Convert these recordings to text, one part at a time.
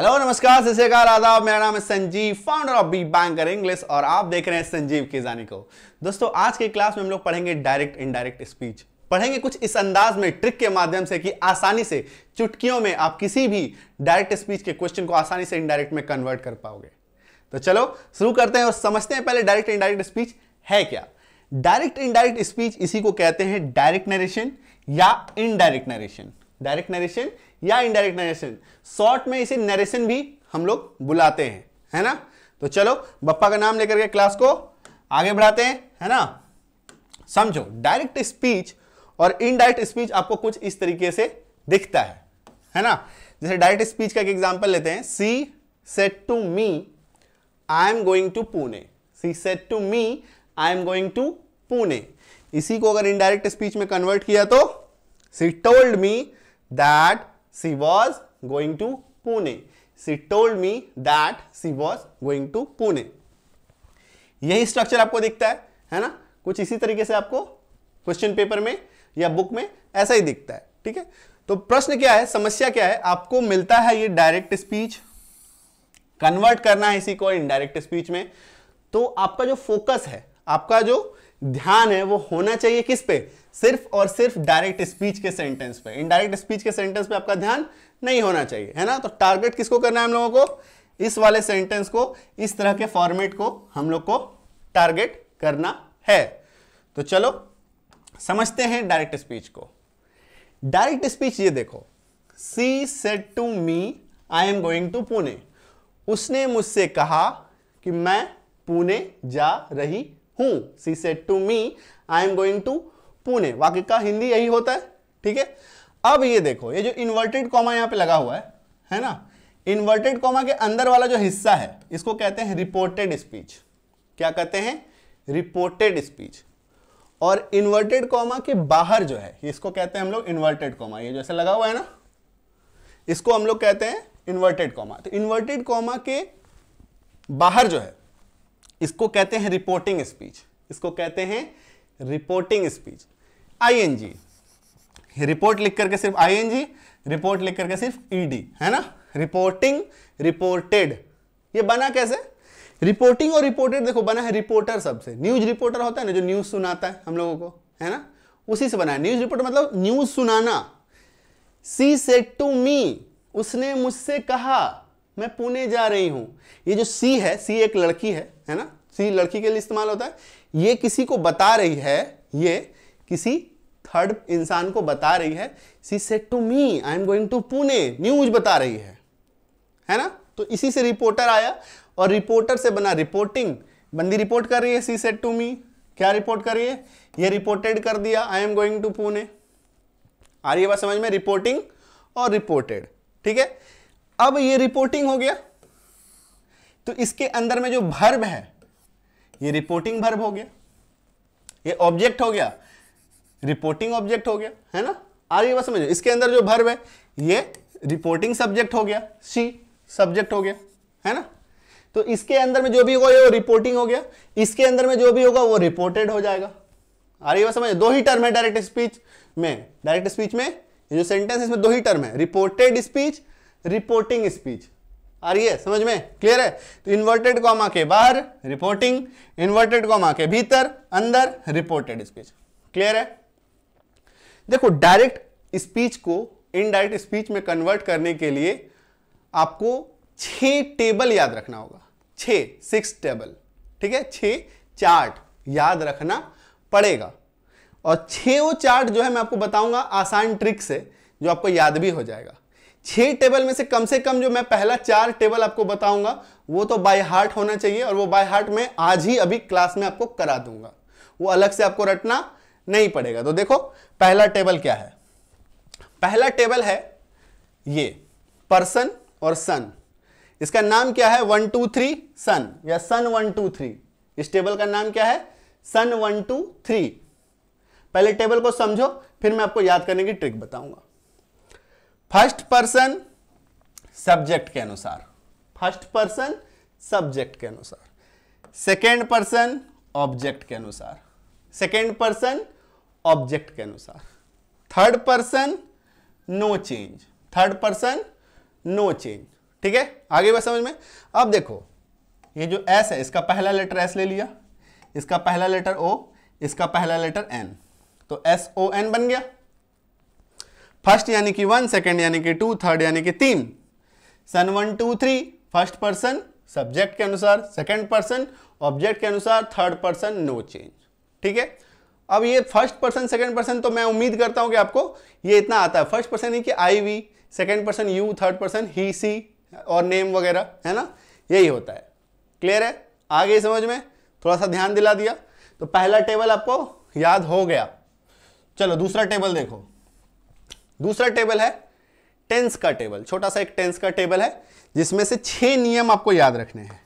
Hello नमस्कार सत्यकाल आदाब मेरा नाम है Sanjeev founder of B banker English और आप देख रहे हैं संजीव किजानी को दोस्तों आज के क्लास में हम लोग पढ़ेंगे डायरेक्ट इनडायरेक्ट स्पीच पढ़ेंगे कुछ इस अंदाज में ट्रिक के माध्यम से कि आसानी से चुटकियों में आप किसी भी डायरेक्ट स्पीच के क्वेश्चन को आसानी से इनडायरेक्ट में कन्वर्ट कर पाओगे तो चलो शुरू करते हैं और समझते हैं पहले डायरेक्ट इनडायरेक्ट स्पीच है क्या डायरेक्ट इनडायरेक्ट स्पीच इसी को कहते हैं डायरेक्ट नरेशन या इनडायरेक्ट नरेशन डायरेक्ट नरेशन या इनडायरेक्ट नरेशन शॉर्ट में इसे नरेशन भी हम लोग बुलाते हैं है ना तो चलो बप्पा का नाम लेकर के क्लास को आगे बढ़ाते हैं है ना समझो डायरेक्ट स्पीच और इनडायरेक्ट स्पीच आपको कुछ इस तरीके से दिखता है है ना जैसे डायरेक्ट स्पीच का एक एग्जांपल लेते हैं she said to me I am going to Pune she said to me I am going to Pune इसी को अगर इनडायरेक्ट स्पीच में कन्वर्ट किया तो she told me that she was going to Pune. She told me that she was going to Pune. यही structure आपको दिखता है है ना कुछ इसी तरीके से आपको क्वेश्चन पेपर में या बुक में ऐसा ही दिखता है ठीक है तो प्रश्न क्या है समस्या क्या है आपको मिलता है ये डायरेक्ट स्पीच कन्वर्ट करना है इसी को इनडायरेक्ट स्पीच में तो आपका जो फोकस है आपका जो ध्यान है वो होना चाहिए किस पे सिर्फ और सिर्फ डायरेक्ट स्पीच के सेंटेंस पे इनडायरेक्ट स्पीच के सेंटेंस पे आपका ध्यान नहीं होना चाहिए है ना तो टारगेट किसको करना है हम लोगों को इस वाले सेंटेंस को इस तरह के फॉर्मेट को हम लोग को टारगेट करना है तो चलो समझते हैं डायरेक्ट स्पीच को डायरेक्ट स्पीच ये देखो she said to me I am going to Pune उसने मुझसे कहा कि मैं पुणे जा रही हूं she said to me I am going to Pune वाक्य का हिंदी यही होता है ठीक है अब ये देखो ये जो इन्वर्टेड कॉमा यहाँ पे लगा हुआ है है ना इन्वर्टेड कॉमा के अंदर वाला जो हिस्सा है इसको कहते हैं रिपोर्टेड स्पीच क्या कहते हैं रिपोर्टेड स्पीच और इन्वर्टेड कॉमा के बाहर जो है इसको कहते हैं हम लोग इन्वर्टेड कॉमा ये जैसे लगा हुआ है ना इसको हम लोग कहते हैं इन्वर्टेड कॉमा तो इन्वर्टेड कॉमा के बाहर जो है इसको कहते हैं रिपोर्टिंग स्पीच इसको कहते हैं रिपोर्टिंग स्पीच आईएनजी रिपोर्ट लिख करके सिर्फ आईएनजी रिपोर्ट लिख करके सिर्फ ईडी e है ना रिपोर्टिंग रिपोर्टेड ये बना कैसे रिपोर्टिंग और रिपोर्टेड देखो बना है रिपोर्टर सबसे न्यूज रिपोर्टर होता है ना जो न्यूज सुनाता है हम लोगों को है ना उसी से बना है न्यूज रिपोर्टर मतलब न्यूज सुनाना सी सेट टू मी उसने मुझसे कहा मैं पुणे जा रही हूं ये जो सी है सी एक लड़की है है ना सी लड़की के लिए इस्तेमाल होता है ये किसी को बता रही है ये किसी थर्ड इंसान को बता रही है she said to me I am going to Pune news बता रही है है ना तो इसी से रिपोर्टर आया और रिपोर्टर से बना रिपोर्टिंग बंदी रिपोर्ट कर रही है सी सेट टू मी क्या रिपोर्ट कर रही है ये रिपोर्टेड कर दिया I am going to Pune आ रही है बात समझ में रिपोर्टिंग और रिपोर्टेड ठीक है अब ये रिपोर्टिंग हो गया तो इसके अंदर में जो भर्ब है ये रिपोर्टिंग भर्ब हो गया ये ऑब्जेक्ट हो गया रिपोर्टिंग ऑब्जेक्ट हो गया है ना आगे बात समझो इसके अंदर जो भर्व है ये रिपोर्टिंग सब्जेक्ट हो गया सी सब्जेक्ट हो गया है ना तो इसके अंदर में जो भी होगा वो रिपोर्टिंग हो गया इसके अंदर में जो भी होगा वो रिपोर्टेड हो जाएगा आ रही है समझ दो ही टर्म है डायरेक्ट स्पीच में डायरेक्ट स्पीच में ये जो सेंटेंस है इसमें दो ही टर्म है रिपोर्टेड स्पीच रिपोर्टिंग स्पीच आ रही है समझ में क्लियर है तो इन्वर्टेड कॉमा के बाहर रिपोर्टिंग इन्वर्टेड कॉमा के भीतर अंदर रिपोर्टेड स्पीच क्लियर है देखो डायरेक्ट स्पीच को इनडायरेक्ट स्पीच में कन्वर्ट करने के लिए आपको छह टेबल याद रखना होगा छः सिक्स टेबल ठीक है छ चार्ट याद रखना पड़ेगा और छह वो चार्ट जो है मैं आपको बताऊंगा आसान ट्रिक से जो आपको याद भी हो जाएगा छह टेबल में से कम से कम जो मैं पहला चार टेबल आपको बताऊंगा वो तो बाय हार्ट होना चाहिए और वो बाय हार्ट मैं आज ही अभी क्लास में आपको करा दूंगा वो अलग से आपको रटना नहीं पड़ेगा तो देखो पहला टेबल क्या है पहला टेबल है ये पर्सन और सन इसका नाम क्या है वन टू थ्री सन या सन वन टू थ्री इस टेबल का नाम क्या है सन वन टू थ्री पहले टेबल को समझो फिर मैं आपको याद करने की ट्रिक बताऊंगा फर्स्ट पर्सन सब्जेक्ट के अनुसार फर्स्ट पर्सन सब्जेक्ट के अनुसार सेकेंड पर्सन ऑब्जेक्ट के अनुसार सेकेंड पर्सन ऑब्जेक्ट के अनुसार third person no change third person no change ठीक है आगे बस समझ में अब देखो ये जो एस है इसका पहला लेटर एस ले लिया इसका पहला लेटर ओ इसका पहला लेटर एन तो एस ओ एन बन गया फर्स्ट यानी कि वन सेकेंड यानी कि टू थर्ड यानी कि तीन son one two three first person subject के अनुसार सेकेंड पर्सन ऑब्जेक्ट के अनुसार थर्ड पर्सन नो चेंज ठीक है अब ये फर्स्ट पर्सन सेकेंड पर्सन तो मैं उम्मीद करता हूँ कि आपको ये इतना आता है फर्स्ट पर्सन ही कि I we second person you third person he she और नेम वगैरह है ना यही होता है क्लियर है आगे समझ में थोड़ा सा ध्यान दिला दिया तो पहला टेबल आपको याद हो गया चलो दूसरा टेबल देखो दूसरा टेबल है टेंस का टेबल छोटा सा एक टेंस का टेबल है जिसमें से छह नियम आपको याद रखने हैं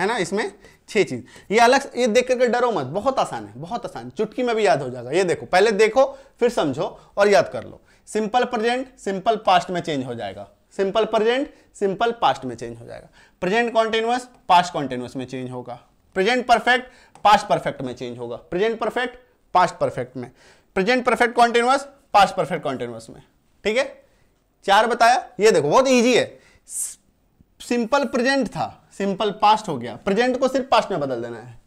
है ना इसमें छह चीज ये अलग ये देख करके डरो मत बहुत आसान है बहुत आसान चुटकी में भी याद हो जाएगा ये देखो पहले देखो फिर समझो और याद कर लो सिंपल प्रेजेंट सिंपल पास्ट में चेंज हो जाएगा सिंपल प्रेजेंट सिंपल पास्ट में चेंज हो जाएगा प्रेजेंट कॉन्टिन्यूस पास्ट कॉन्टिन्यूस में चेंज होगा प्रेजेंट परफेक्ट पास्ट परफेक्ट में चेंज होगा प्रेजेंट परफेक्ट पास्ट परफेक्ट में present perfect continuous past perfect continuous में ठीक है चार बताया ये देखो बहुत ईजी है सिंपल प्रेजेंट था सिंपल पास्ट हो गया प्रेजेंट को सिर्फ पास्ट में बदल देना है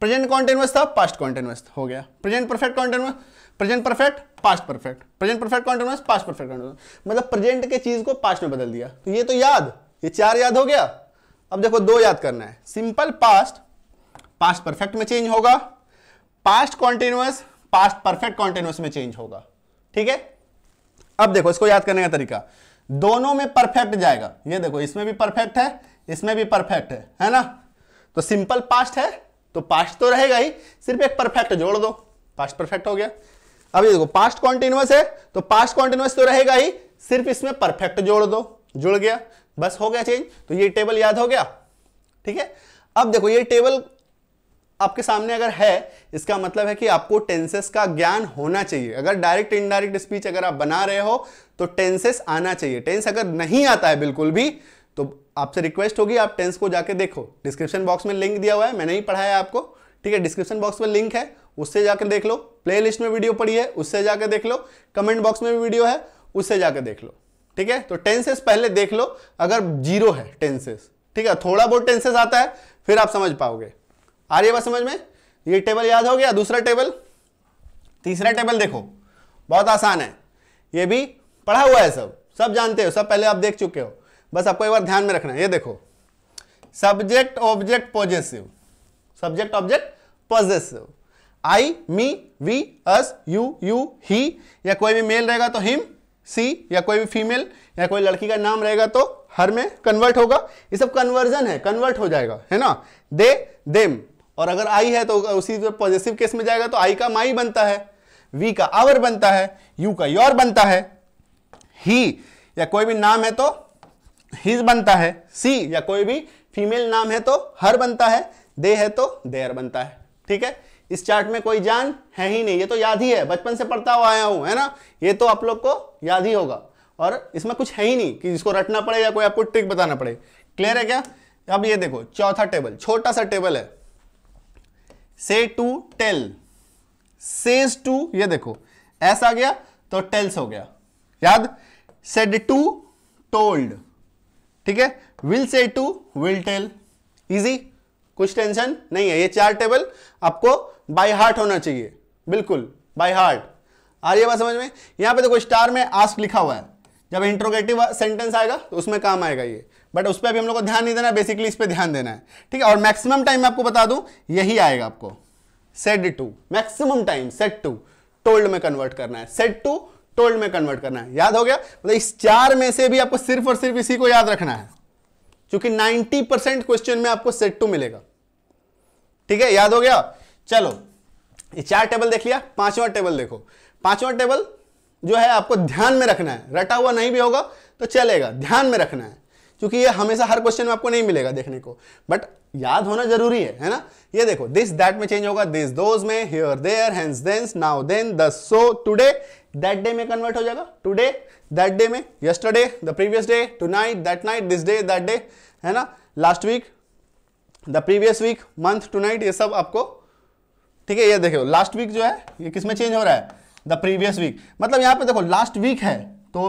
प्रेजेंट कॉन्टिन्यूस था पास्ट कॉन्टिन्यूस हो गया present perfect continuous present perfect past perfect present perfect continuous past perfect continuous मतलब प्रेजेंट के चीज को पास्ट में बदल दिया तो ये तो याद ये चार याद हो गया अब देखो दो याद करना है सिंपल पास्ट पास्ट परफेक्ट में चेंज होगा past continuous past perfect continuous में चेंज होगा ठीक है अब देखो इसको याद करने का तरीका दोनों में परफेक्ट जाएगा ये देखो इसमें भी परफेक्ट है इसमें भी परफेक्ट है है ना तो सिंपल पास्ट है तो पास्ट तो रहेगा ही सिर्फ एक परफेक्ट जोड़ दो पास्ट परफेक्ट हो गया अब ये देखो पास्ट कॉन्टिन्यूस है तो पास्ट कॉन्टिन्यूस तो रहेगा ही सिर्फ इसमें परफेक्ट जोड़ दो जुड़ गया बस हो गया चेंज तो ये टेबल याद हो गया ठीक है अब देखो ये टेबल आपके सामने अगर है इसका मतलब है कि आपको टेंसेस का ज्ञान होना चाहिए अगर डायरेक्ट इनडायरेक्ट स्पीच अगर आप बना रहे हो तो टेंसेस आना चाहिए टेंस अगर नहीं आता है बिल्कुल भी तो आपसे रिक्वेस्ट होगी आप टेंस को जाके देखो डिस्क्रिप्शन बॉक्स में लिंक दिया हुआ है मैंने ही पढ़ाया आपको ठीक है डिस्क्रिप्शन बॉक्स में लिंक है उससे जाकर देख लो प्ले में वीडियो पड़ी है उससे जाकर देख लो कमेंट बॉक्स में भी वीडियो है उससे जाकर देख लो ठीक है तो टेंसेस पहले देख लो अगर जीरो है टेंसेस ठीक है थोड़ा बहुत टेंसेस आता है फिर आप समझ पाओगे आ रही है बात समझ में ये टेबल याद हो गया दूसरा टेबल तीसरा टेबल देखो बहुत आसान है ये भी पढ़ा हुआ है सब सब जानते हो सब पहले आप देख चुके हो बस आपको एक बार ध्यान में रखना है ये देखो subject object positive subject object positive I me we us you you he या कोई भी मेल रहेगा तो हिम सी या कोई भी फीमेल या कोई लड़की का नाम रहेगा तो हर में कन्वर्ट होगा ये सब कन्वर्जन है कन्वर्ट हो जाएगा है ना दे देम और अगर आई है तो उसी तो पॉजिटिव केस में जाएगा तो आई का माई बनता है वी का आवर बनता है यू का योर बनता है ही या कोई भी नाम है तो हिज बनता है सी या कोई भी फीमेल नाम है तो हर बनता है दे है तो देयर बनता है ठीक है इस चार्ट में कोई जान है ही नहीं ये तो याद ही है बचपन से पढ़ता हुआ आया हूं है ना ये तो आप लोग को याद ही होगा और इसमें कुछ है ही नहीं कि जिसको रटना पड़े या कोई आपको ट्रिक बताना पड़े क्लियर है क्या अब ये देखो चौथा टेबल छोटा सा टेबल है से टू टेल सेज टू ये देखो ऐसा आ गया तो टेल्स हो गया याद सेड टू टोल्ड ठीक है will say to will tell easy कुछ टेंशन नहीं है ये चार टेबल आपको बाय हार्ट होना चाहिए बिल्कुल बाय हार्ट आ रही है बात समझ में यहां पे देखो स्टार में आस्क लिखा हुआ है जब इंट्रोगेटिव सेंटेंस आएगा तो उसमें काम आएगा ये बट उस पर अभी हम लोग को ध्यान नहीं देना बेसिकली इस पर ध्यान देना है ठीक है और मैक्सिमम टाइम मैं आपको बता दूं यही आएगा आपको said to maximum time said to told में कन्वर्ट करना है सेट टू टोल्ड में कन्वर्ट करना है याद हो गया मतलब इस चार में से भी आपको सिर्फ और सिर्फ इसी को याद रखना है क्योंकि 90 परसेंट क्वेश्चन में आपको सेट टू मिलेगा ठीक है याद हो गया चलो ये चार टेबल देख लिया पांचवा टेबल देखो पांचवा टेबल जो है आपको ध्यान में रखना है रटा हुआ नहीं भी होगा तो चलेगा ध्यान में रखना है क्योंकि ये हमेशा हर क्वेश्चन में आपको नहीं मिलेगा देखने को बट याद होना जरूरी है है ना ये देखो दिस दैट में चेंज होगा दिस दोज में here there hence thence now then the so today that day में कन्वर्ट हो जाएगा टुडे दैट डे में yesterday the previous day tonight that night this day that day है ना last week the previous week month tonight ये सब आपको ठीक है ये देखो लास्ट वीक जो है ये किस में चेंज हो रहा है द प्रीवियस वीक मतलब यहाँ पे देखो लास्ट वीक है तो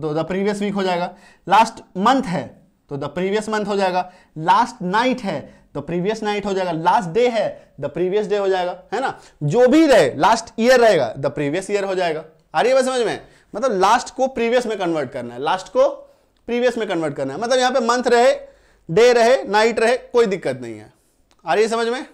तो द प्रीवियस वीक हो जाएगा लास्ट मंथ है तो द प्रीवियस मंथ हो जाएगा लास्ट नाइट है द प्रीवियस नाइट हो जाएगा लास्ट डे है द प्रीवियस डे हो जाएगा है ना जो भी रहे लास्ट ईयर रहेगा द प्रीवियस ईयर हो जाएगा आ रही है समझ में मतलब लास्ट को प्रीवियस में कन्वर्ट करना है लास्ट को प्रीवियस में कन्वर्ट करना है मतलब यहाँ पे मंथ रहे डे रहे नाइट रहे कोई दिक्कत नहीं है आ रही है समझ में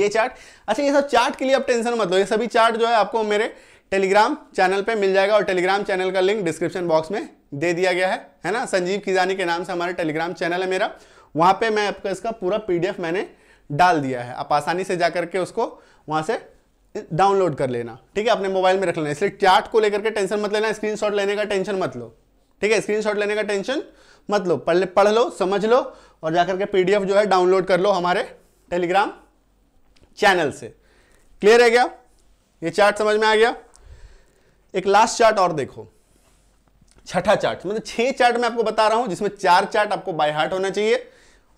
ये चार्ट अच्छा ये सब चार्ट के लिए आप टेंशन मत लो ये सभी चार्ट जो है आपको मेरे टेलीग्राम चैनल पे मिल जाएगा और टेलीग्राम चैनल का लिंक डिस्क्रिप्शन बॉक्स में दे दिया गया है है ना संजीव खिजानी के नाम से हमारा टेलीग्राम चैनल है मेरा वहाँ पे मैं आपका इसका पूरा पीडीएफ मैंने डाल दिया है आप आसानी से जा करके उसको वहाँ से डाउनलोड कर लेना ठीक है अपने मोबाइल में रख लेना इसलिए चार्ट को लेकर के टेंशन मत लेना स्क्रीन लेने का टेंशन मत लो ठीक है स्क्रीन लेने का टेंशन मत लो पढ़ पढ़ लो समझ लो और जाकर के पी जो है डाउनलोड कर लो हमारे टेलीग्राम चैनल से क्लियर है क्या ये चार्ट समझ में आ गया एक लास्ट चार्ट और देखो छठा चार्ट मतलब छह चार्ट मैं आपको बता रहा हूं जिसमें चार चार्ट आपको बाय हार्ट होना चाहिए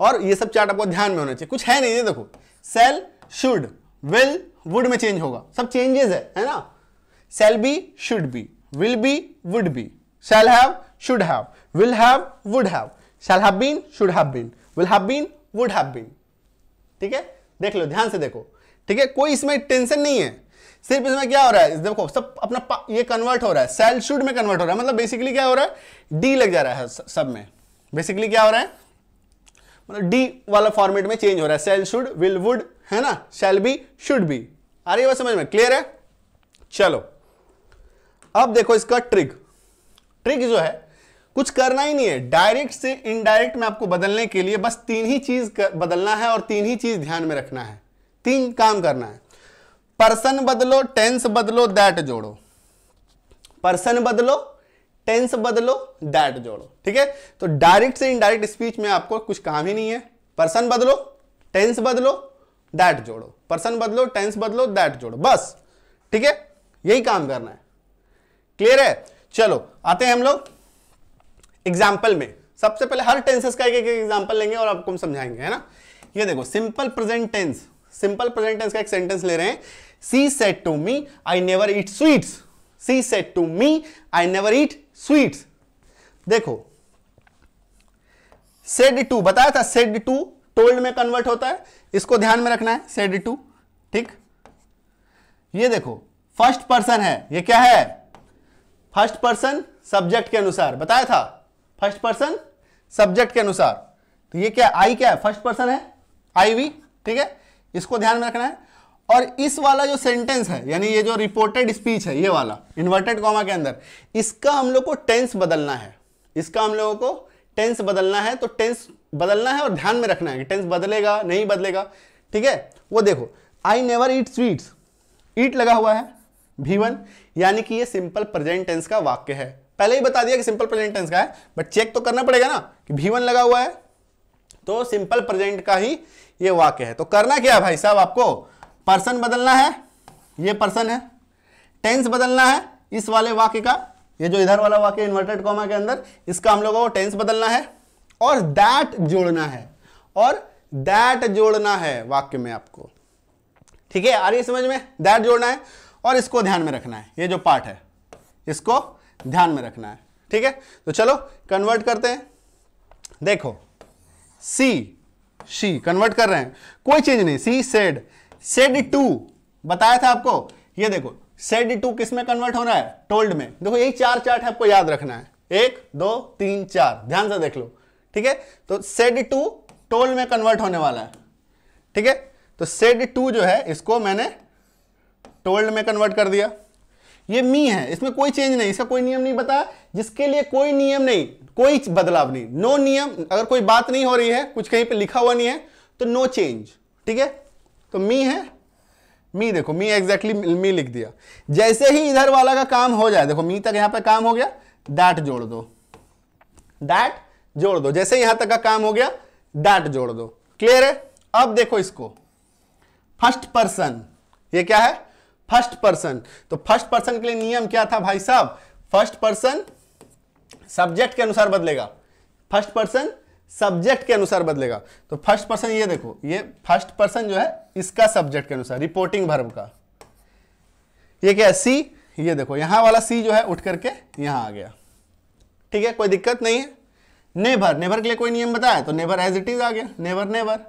और ये सब चार्ट आपको ध्यान में होना चाहिए कुछ है नहीं ये देखो सेल शुड विल वुड में चेंज होगा सब चेंजेस है है ना shall be should be will be would be shall have should have will have would have shall have been should have been will have been would have been ठीक है देख लो ध्यान से देखो ठीक है कोई इसमें टेंशन नहीं है सिर्फ इसमें क्या हो रहा है देखो सब अपना ये कन्वर्ट हो रहा है सेल शुड में कन्वर्ट हो रहा है मतलब बेसिकली क्या हो रहा है डी लग जा रहा है सब में बेसिकली क्या हो रहा है मतलब डी वाला फॉर्मेट में चेंज हो रहा है सेल शुड विल वुड है ना सेल बी शुड बी आ रही है समझ में क्लियर है चलो अब देखो इसका ट्रिक ट्रिक जो है कुछ करना ही नहीं है डायरेक्ट से इनडायरेक्ट में आपको बदलने के लिए बस तीन ही चीज बदलना है और तीन ही चीज ध्यान में रखना है तीन काम करना है पर्सन बदलो टेंस बदलो दैट जोड़ो पर्सन बदलो टेंस बदलो दैट जोड़ो ठीक है तो डायरेक्ट से इनडायरेक्ट स्पीच में आपको कुछ काम ही नहीं है पर्सन बदलो टेंस बदलो दैट जोड़ो पर्सन बदलो टेंस बदलो दैट जोड़ो बस ठीक है यही काम करना है क्लियर है चलो आते हैं हम लोग एग्जाम्पल में सबसे पहले हर टेंसेस का एक एक एग्जाम्पल लेंगे और आपको हम समझाएंगे है ना ये देखो simple present tense simple present tense का एक सेंटेंस ले रहे हैं she said to me I never eat sweets she said to me I never eat sweets देखो सेड टू बताया था सेड टू टोल्ड में कन्वर्ट होता है इसको ध्यान में रखना है सेड टू ठीक ये देखो फर्स्ट पर्सन है ये क्या है फर्स्ट पर्सन सब्जेक्ट के अनुसार बताया था फर्स्ट पर्सन सब्जेक्ट के अनुसार तो ये क्या आई क्या है फर्स्ट पर्सन है आई वी ठीक है इसको ध्यान में रखना है और इस वाला जो सेंटेंस है यानी ये जो रिपोर्टेड स्पीच है ये वाला इन्वर्टेड कॉमा के अंदर इसका हम लोग को टेंस बदलना है इसका हम लोगों को टेंस बदलना है तो टेंस बदलना है और ध्यान में रखना है कि टेंस बदलेगा नहीं बदलेगा ठीक है वो देखो आई नेवर ईट स्वीट्स ईट लगा हुआ है भी यानी कि ये सिंपल प्रेजेंट टेंस का वाक्य है पहले ही बता दिया कि सिंपल प्रेजेंट टेंस का है बट चेक तो करना पड़ेगा ना कि भीवन लगा हुआ है तो सिंपल प्रेजेंट का ही ये वाक्य है तो करना क्या है भाई साहब आपको पर्सन बदलना है ये पर्सन है टेंस बदलना है इस वाले वाक्य का ये जो इधर वाला वाक्य इन्वर्टेड कॉमा के अंदर इसका हम लोगों को टेंस बदलना है और दैट जोड़ना है और दैट जोड़ना है वाक्य में आपको ठीक है आ रही समझ में दैट जोड़ना है और इसको ध्यान में रखना है ये जो पार्ट है इसको ध्यान में रखना है ठीक है तो चलो कन्वर्ट करते हैं देखो सी शी कन्वर्ट कर रहे हैं कोई चेंज नहीं सी सेड सेड टू बताया था आपको ये देखो सेड टू किस में कन्वर्ट हो रहा है टोल्ड में देखो यही चार चार्ट आपको याद रखना है एक दो तीन चार ध्यान से देख लो ठीक है तो सेड टू टोल में कन्वर्ट होने वाला है ठीक है तो सेड टू जो है इसको मैंने टोल्ड में कन्वर्ट कर दिया ये मी है इसमें कोई चेंज नहीं इसका कोई नियम नहीं बताया जिसके लिए कोई नियम नहीं कोई बदलाव नहीं नो नियम अगर कोई बात नहीं हो रही है कुछ कहीं पे लिखा हुआ नहीं है तो नो चेंज ठीक है तो मी है मी देखो मी एग्जैक्टली exactly मी लिख दिया जैसे ही इधर वाला का काम हो जाए देखो मी तक यहां पर काम हो गया दैट जोड़ दो दैट जोड़ दो जैसे यहां तक का काम हो गया दैट जोड़ दो क्लियर है अब देखो इसको फर्स्ट पर्सन ये क्या है फर्स्ट पर्सन तो फर्स्ट पर्सन के लिए नियम क्या था भाई साहब फर्स्ट पर्सन सब्जेक्ट के अनुसार बदलेगा फर्स्ट पर्सन सब्जेक्ट के अनुसार बदलेगा तो फर्स्ट पर्सन ये देखो ये फर्स्ट पर्सन जो है इसका सब्जेक्ट के अनुसार रिपोर्टिंग भर्म का ये क्या है सी ये देखो यहां वाला सी जो है उठ करके यहां आ गया ठीक है कोई दिक्कत नहीं है नेबर नेबर के लिए कोई नियम बताया तो नेबर एज इट इज आ गया नेबर नेबर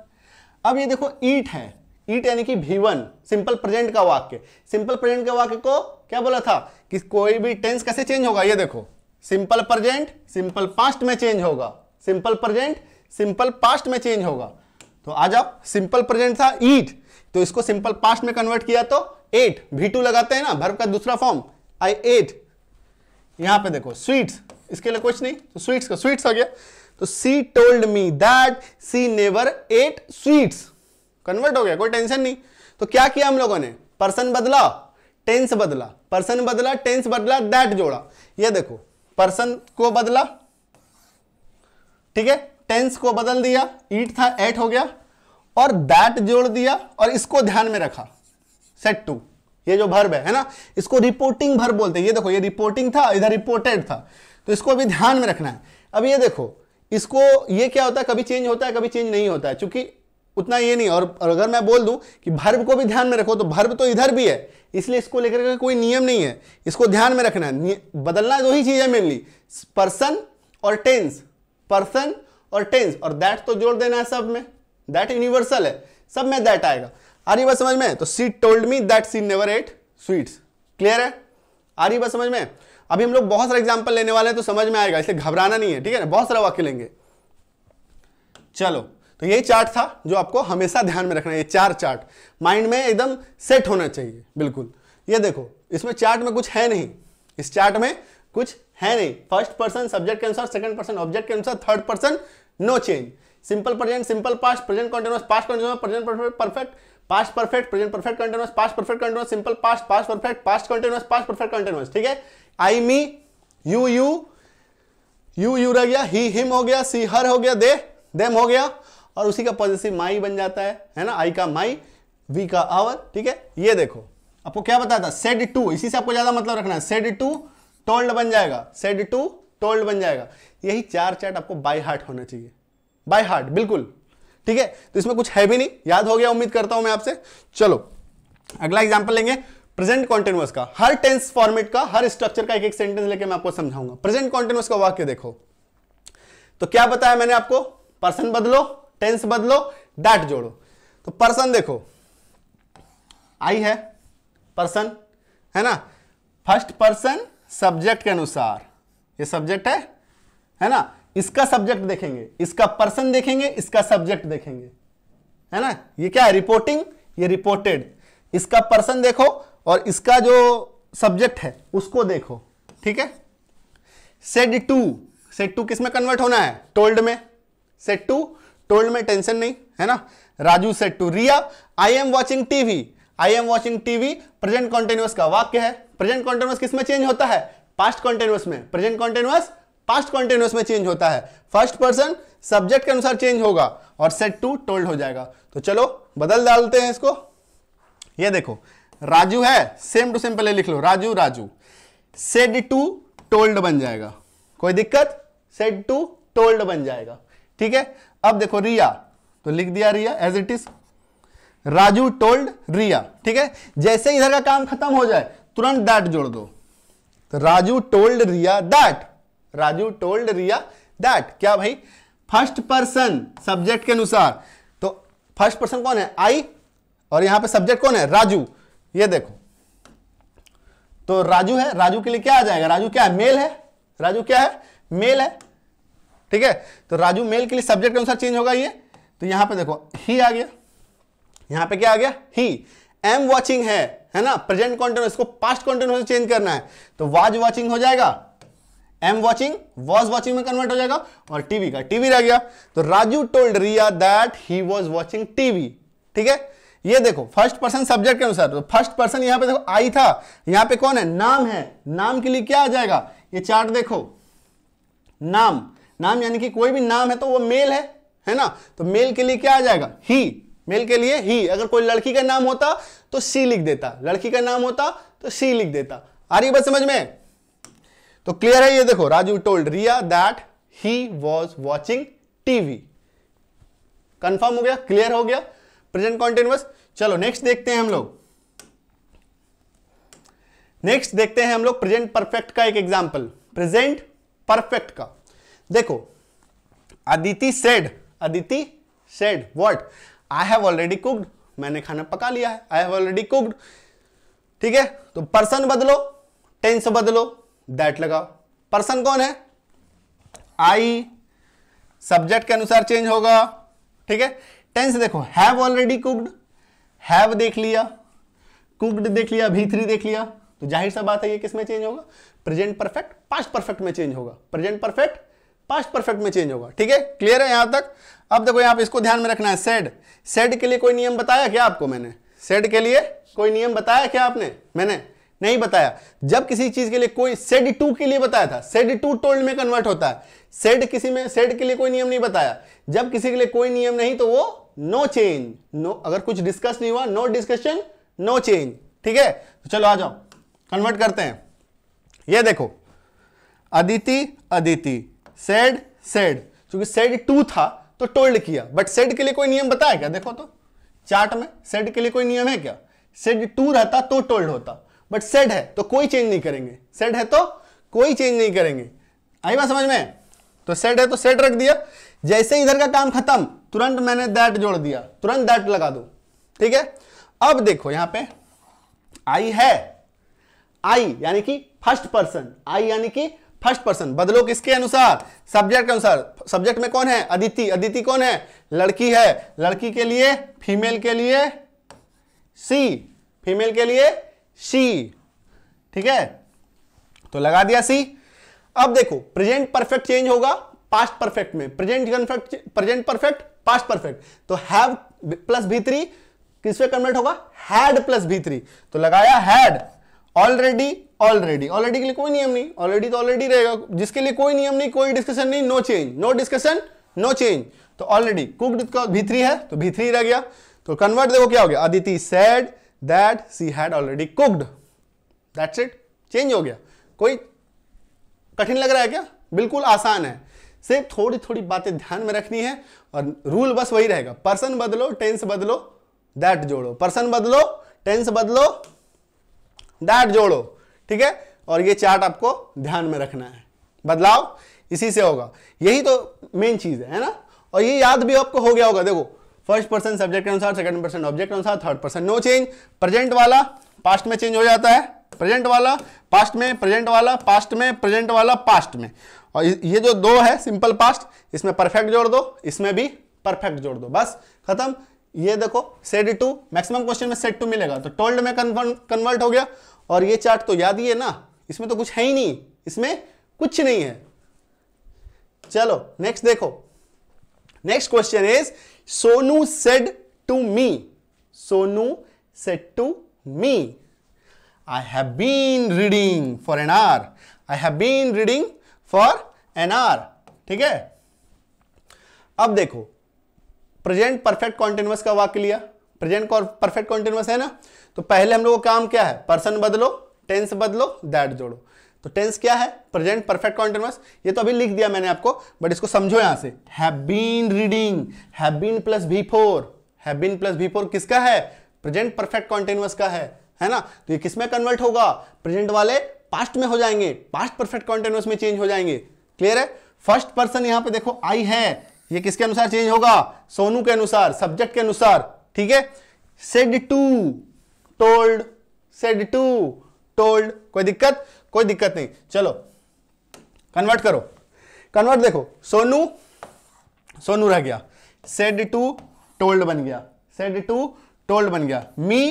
अब ये देखो ईट है ईट यानी कि भीवन सिंपल प्रेजेंट का वाक्य सिंपल प्रेजेंट का वाक्य को क्या बोला था कि कोई भी टेंस कैसे चेंज होगा ये देखो सिंपल प्रेजेंट सिंपल पास्ट में चेंज होगा सिंपल प्रेजेंट सिंपल पास्ट में चेंज होगा तो आ जाओ सिंपल प्रेजेंट था ईट तो इसको सिंपल पास्ट में कन्वर्ट किया तो एट भी टू लगाते हैं ना भर्व का दूसरा फॉर्म आई एट यहां पे देखो स्वीट्स इसके लिए कुछ नहीं तो स्वीट्स का स्वीट्स आ गया तो she told me that she never ate sweets convert हो गया कोई टेंशन नहीं तो क्या किया हम लोगों ने पर्सन बदला टेंस बदला पर्सन बदला टेंस बदला दैट जोड़ा ये देखो पर्सन को बदला ठीक है टेंस को बदल दिया ईट था एट हो गया और दैट जोड़ दिया और इसको ध्यान में रखा सेट टू ये जो भर्ब है, है ना इसको रिपोर्टिंग भर्ब बोलते हैं ये देखो ये रिपोर्टिंग था इधर रिपोर्टेड था तो इसको अभी ध्यान में रखना है अब ये देखो इसको ये क्या होता है कभी चेंज होता है कभी चेंज नहीं होता है चूंकि उतना ये नहीं और, अगर मैं बोल दूं कि भर्व को भी ध्यान में रखो तो भर्व तो इधर भी है इसलिए इसको लेकर के कोई नियम नहीं है इसको ध्यान में रखना है बदलना दो ही चीज़ है मेनली पर्सन और टेंस पर्सन और टेंस और दैट तो जोड़ देना है सब में दैट यूनिवर्सल है सब में दैट आएगा आ रही बात समझ में तो she told me that she never ate sweets clear है आ रही बात समझ में अभी हम लोग बहुत सारे एग्जाम्पल लेने वाले हैं तो समझ में आएगा इसलिए घबराना नहीं है ठीक है ना बहुत सारा वाक्य लेंगे चलो तो यही चार्ट था जो आपको हमेशा ध्यान में रखना है ये चार चार्ट माइंड में एकदम सेट होना चाहिए बिल्कुल ये देखो इसमें चार्ट में कुछ है नहीं इस चार्ट में कुछ है नहीं फर्स्ट पर्सन सब्जेक्ट के अनुसार सेकंड पर्सन ऑब्जेक्ट के अनुसार third person no change simple present simple past present continuous past continuous present perfect past perfect present perfect continuous past perfect continuous simple past past perfect past continuous past perfect continuous ठीक है I me you you you you रह गया ही him हो गया सी हर हो गया they them हो गया और उसी का पॉजिटिव माई बन जाता है है ना आई का माई वी का आवर ठीक है ये देखो आपको क्या बताया था सेड टू इसी से आपको ज्यादा मतलब रखना है सेड टू टोल्ड बन जाएगा सेड टू टोल्ड बन जाएगा यही चार चार्ट आपको बाय हार्ट होना चाहिए बाय हार्ट बिल्कुल ठीक है तो इसमें कुछ है भी नहीं याद हो गया उम्मीद करता हूं मैं आपसे चलो अगला एग्जाम्पल लेंगे प्रेजेंट कॉन्टिन्यूस का हर टेंस फॉर्मेट का हर स्ट्रक्चर का एक एक सेंटेंस लेके मैं आपको समझाऊंगा प्रेजेंट कॉन्टिन्यूस का वाक्य देखो तो क्या बताया मैंने आपको पर्सन बदलो टेंस बदलो दैट जोड़ो तो पर्सन देखो आई है पर्सन है ना फर्स्ट पर्सन सब्जेक्ट के अनुसार ये सब्जेक्ट है है ना इसका सब्जेक्ट देखेंगे इसका पर्सन देखेंगे इसका सब्जेक्ट देखेंगे है ना ये क्या है रिपोर्टिंग ये रिपोर्टेड इसका पर्सन देखो और इसका जो सब्जेक्ट है उसको देखो ठीक है सेड टू सेट टू किस में कन्वर्ट होना है टोल्ड में सेट टू टोल्ड में टेंशन नहीं है ना Raju said to Riya I am watching TV I am watching TV present continuous का वाक्य है प्रेजेंट कॉन्टिन्यूस किसमें चेंज होता है पास्ट कॉन्टिन्यूस में प्रेजेंट कॉन्टिन्यूस पास्ट कॉन्टिन्यूस में चेंज होता है फर्स्ट पर्सन सब्जेक्ट के अनुसार चेंज होगा और सेट टू टोल्ड हो जाएगा तो चलो बदल डालते हैं इसको ये देखो राजू है सेम टू सेम पहले लिख लो Raju Raju said to told बन जाएगा कोई दिक्कत सेड टू टोल्ड बन जाएगा ठीक है अब देखो रिया तो लिख दिया Riya as it is Raju told Riya ठीक है जैसे इधर का काम खत्म हो जाए तुरंत दैट जोड़ दो तो Raju told Riya that Raju told Riya that क्या भाई फर्स्ट पर्सन सब्जेक्ट के अनुसार तो फर्स्ट पर्सन कौन है आई और यहां पे सब्जेक्ट कौन है राजू ये देखो तो राजू है राजू के लिए क्या आ जाएगा राजू क्या है मेल है राजू क्या है मेल है ठीक है तो राजू मेल के लिए सब्जेक्ट के अनुसार चेंज होगा ये तो यहां पे देखो ही आ गया यहां पे क्या आ गया ही एम वॉचिंग है है ना प्रेजेंट कॉन्टेंट इसको पास्ट कॉन्टेंट चेंज करना है तो वाज वॉचिंग हो जाएगा एम वॉचिंग वॉज वॉचिंग में कन्वर्ट हो जाएगा और टीवी का टीवी रह गया तो Raju told Riya that he was watching TV ठीक है ये देखो फर्स्ट पर्सन सब्जेक्ट के अनुसार तो फर्स्ट पर्सन यहां पे देखो आई था यहां पे कौन है नाम है नाम के लिए क्या आ जाएगा ये चार्ट देखो नाम नाम यानी कि कोई भी नाम है तो वो मेल है है ना तो मेल के लिए क्या आ जाएगा ही मेल के लिए ही अगर कोई लड़की का नाम होता तो सी लिख देता लड़की का नाम होता तो सी लिख देता आ रही बात समझ में तो क्लियर है ये देखो Raju told Riya that he was watching TV confirm हो गया क्लियर हो गया प्रेजेंट कॉन्टिन्यूस चलो नेक्स्ट देखते हैं हम लोग नेक्स्ट देखते हैं हम लोग प्रेजेंट परफेक्ट का एक एग्जाम्पल प्रेजेंट परफेक्ट का देखो Aditi said Aditi said what I have already cooked मैंने खाना पका लिया है आई हैव ऑलरेडी कुक्ड ठीक है तो पर्सन बदलो टेंस बदलो दैट लगाओ पर्सन कौन है आई सब्जेक्ट के अनुसार चेंज होगा ठीक है टेंस देखो हैव ऑलरेडी कुक्ड हैव देख लिया कुक्ड देख लिया भी थ्री देख लिया तो जाहिर सा बात है ये किस में चेंज होगा प्रेजेंट परफेक्ट पास्ट परफेक्ट में चेंज होगा प्रेजेंट परफेक्ट पास्ट परफेक्ट में चेंज होगा ठीक है क्लियर है यहां तक अब देखो यहां पर इसको ध्यान में रखना है सेड सेड के लिए कोई नियम बताया क्या आपको मैंने सेड के लिए कोई नियम बताया क्या आपने मैंने नहीं बताया जब किसी चीज के लिए कोई सेड टू के लिए बताया था सेड टू टोल्ड में कन्वर्ट होता है सेड किसी में सेड के लिए कोई नियम नहीं बताया जब किसी के लिए कोई नियम नहीं तो वो नो चेंज नो अगर कुछ डिस्कस नहीं हुआ नो डिस्कशन नो चेंज ठीक है तो चलो आ जाओ कन्वर्ट करते हैं ये देखो अदिति अदिति सेड सेड चूंकि सेड टू था तो टोल्ड किया बट सेड के लिए कोई नियम बताया क्या देखो तो चार्ट में सेड के लिए कोई नियम है क्या सेड टू रहता तो टोल्ड होता बट सेड है तो कोई चेंज नहीं करेंगे सेड है तो कोई चेंज नहीं करेंगे आई बात समझ में तो सेड है तो सेड रख दिया जैसे इधर का काम खत्म तुरंत मैंने दैट जोड़ दिया तुरंत दैट लगा दो ठीक है अब देखो यहां पे आई है आई यानी कि फर्स्ट पर्सन आई यानी कि फर्स्ट पर्सन बदलो किसके अनुसार सब्जेक्ट के अनुसार सब्जेक्ट में कौन है अदिति अदिति कौन है लड़की है लड़की के लिए फीमेल के लिए सी फीमेल के लिए सी ठीक है तो लगा दिया सी अब देखो प्रेजेंट परफेक्ट चेंज होगा पास्ट परफेक्ट में present perfect present perfect past perfect तो हैव प्लस भी थ्री किसमें कन्वर्ट होगा हैड प्लस भी थ्री तो लगाया हैड ऑलरेडी ऑलरेडी ऑलरेडी के लिए कोई नियम नहीं ऑलरेडी तो ऑलरेडी रहेगा जिसके लिए कोई नियम नहीं कोई डिस्कशन नहीं no change no discussion no change तो ऑलरेडी कुकड का भी है तो भी रह गया तो कन्वर्ट देखो क्या हो गया Aditi said that she had already cooked that's it change हो गया कोई कठिन लग रहा है क्या बिल्कुल आसान है सिर्फ थोड़ी थोड़ी बातें ध्यान में रखनी है और रूल बस वही रहेगा पर्सन बदलो टेंस बदलो दैट जोड़ो पर्सन बदलो टेंस बदलो दैट जोड़ो ठीक है और ये चार्ट आपको ध्यान में रखना है बदलाव इसी से होगा यही तो मेन चीज़ है ना और ये याद भी आपको हो गया होगा देखो फर्स्ट पर्सन सब्जेक्ट के अनुसार सेकंड पर्सन ऑब्जेक्ट के अनुसार third person no change present वाला पास्ट में चेंज हो जाता है प्रेजेंट वाला पास्ट में प्रेजेंट वाला पास्ट में प्रेजेंट वाला पास्ट में और ये जो दो है सिंपल पास्ट इसमें परफेक्ट जोड़ दो इसमें भी परफेक्ट जोड़ दो बस खत्म ये देखो सेट टू मैक्सिमम क्वेश्चन में सेट टू मिलेगा तो टोल्ड में कन्वर्ट हो गया और ये चार्ट तो याद ही है ना इसमें तो कुछ है ही नहीं इसमें कुछ नहीं है चलो नेक्स्ट देखो next question is Sonu said to me Sonu said to me I have been reading for an hour I have been reading for an hour ठीक है अब देखो प्रेजेंट परफेक्ट कॉन्टिन्यूस का वाक्य लिया प्रेजेंट परफेक्ट कॉन्टिन्यूस है ना तो पहले हम लोग का काम क्या है पर्सन बदलो टेंस बदलो दैट जोड़ो तो टेंस क्या है प्रेजेंट परफेक्ट कॉन्टिन्यूस ये तो अभी लिख दिया मैंने आपको बट इसको समझो यहां से have been reading have been plus V four have been plus V four किसका है प्रेजेंट परफेक्ट कॉन्टिन्यूस का है है ना तो ये किसमें कन्वर्ट होगा प्रेजेंट वाले पास्ट में हो जाएंगे पास्ट परफेक्ट कॉन्टिन्यूस में चेंज हो जाएंगे क्लियर है फर्स्ट पर्सन यहां पे देखो आई है ये किसके अनुसार चेंज होगा सोनू के अनुसार सब्जेक्ट के अनुसार ठीक है said to told said to told कोई दिक्कत कोई दिक्कत नहीं चलो कन्वर्ट करो कन्वर्ट देखो सोनू सोनू रह गया सेड टू टोल्ड बन गया सेड टू टोल्ड बन गया मी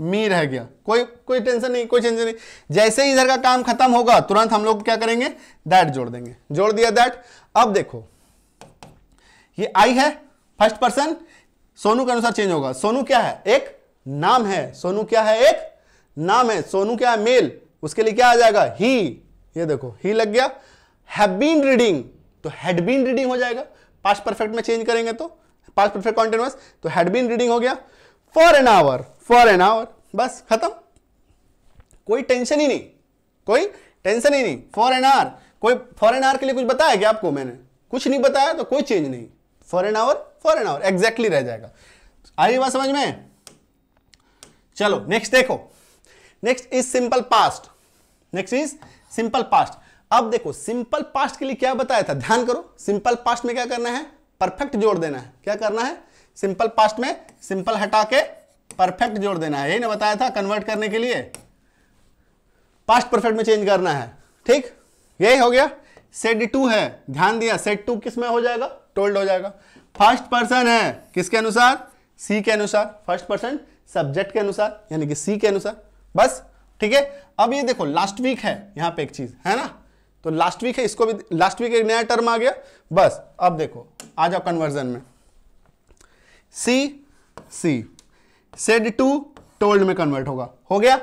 मी रह गया कोई कोई टेंशन नहीं कोई टेंशन नहीं जैसे ही इधर का काम खत्म होगा तुरंत हम लोग क्या करेंगे दैट जोड़ देंगे जोड़ दिया दैट अब देखो ये आई है फर्स्ट पर्सन सोनू के अनुसार चेंज होगा सोनू क्या है एक नाम है सोनू क्या है एक नाम है सोनू क्या है मेल उसके लिए क्या आ जाएगा ही ये देखो ही लग गया हैव बीन रीडिंग तो हैड बीन रीडिंग हो जाएगा पास्ट परफेक्ट में चेंज करेंगे तो पास्ट परफेक्ट कॉन्टिन्यूस तो हैड बीन रीडिंग हो गया for an hour for an hour बस खत्म कोई टेंशन ही नहीं कोई टेंशन ही नहीं फॉर एन आवर कोई फॉर एन आवर के लिए कुछ बताया क्या आपको मैंने कुछ नहीं बताया तो कोई चेंज नहीं for an hour for an hour exactly रह जाएगा आई बात समझ में चलो नेक्स्ट देखो next is simple past next is simple past अब देखो सिंपल पास्ट के लिए क्या बताया था ध्यान करो सिंपल पास्ट में क्या करना है परफेक्ट जोड़ देना है क्या करना है सिंपल पास्ट में सिंपल हटा के परफेक्ट जोड़ देना है यही ना बताया था कन्वर्ट करने के लिए पास्ट परफेक्ट में चेंज करना है ठीक यही हो गया सेट टू है ध्यान दिया सेट टू किस में हो जाएगा टोल्ड हो जाएगा फर्स्ट पर्सन है किसके अनुसार सी के अनुसार फर्स्ट पर्सन सब्जेक्ट के अनुसार यानी कि सी के अनुसार बस ठीक है अब ये देखो लास्ट वीक है यहां पे एक चीज है ना तो लास्ट वीक है इसको भी लास्ट वीक एक नया टर्म आ गया बस अब देखो आ जाओ कन्वर्जन में she she said to told में कन्वर्ट होगा हो गया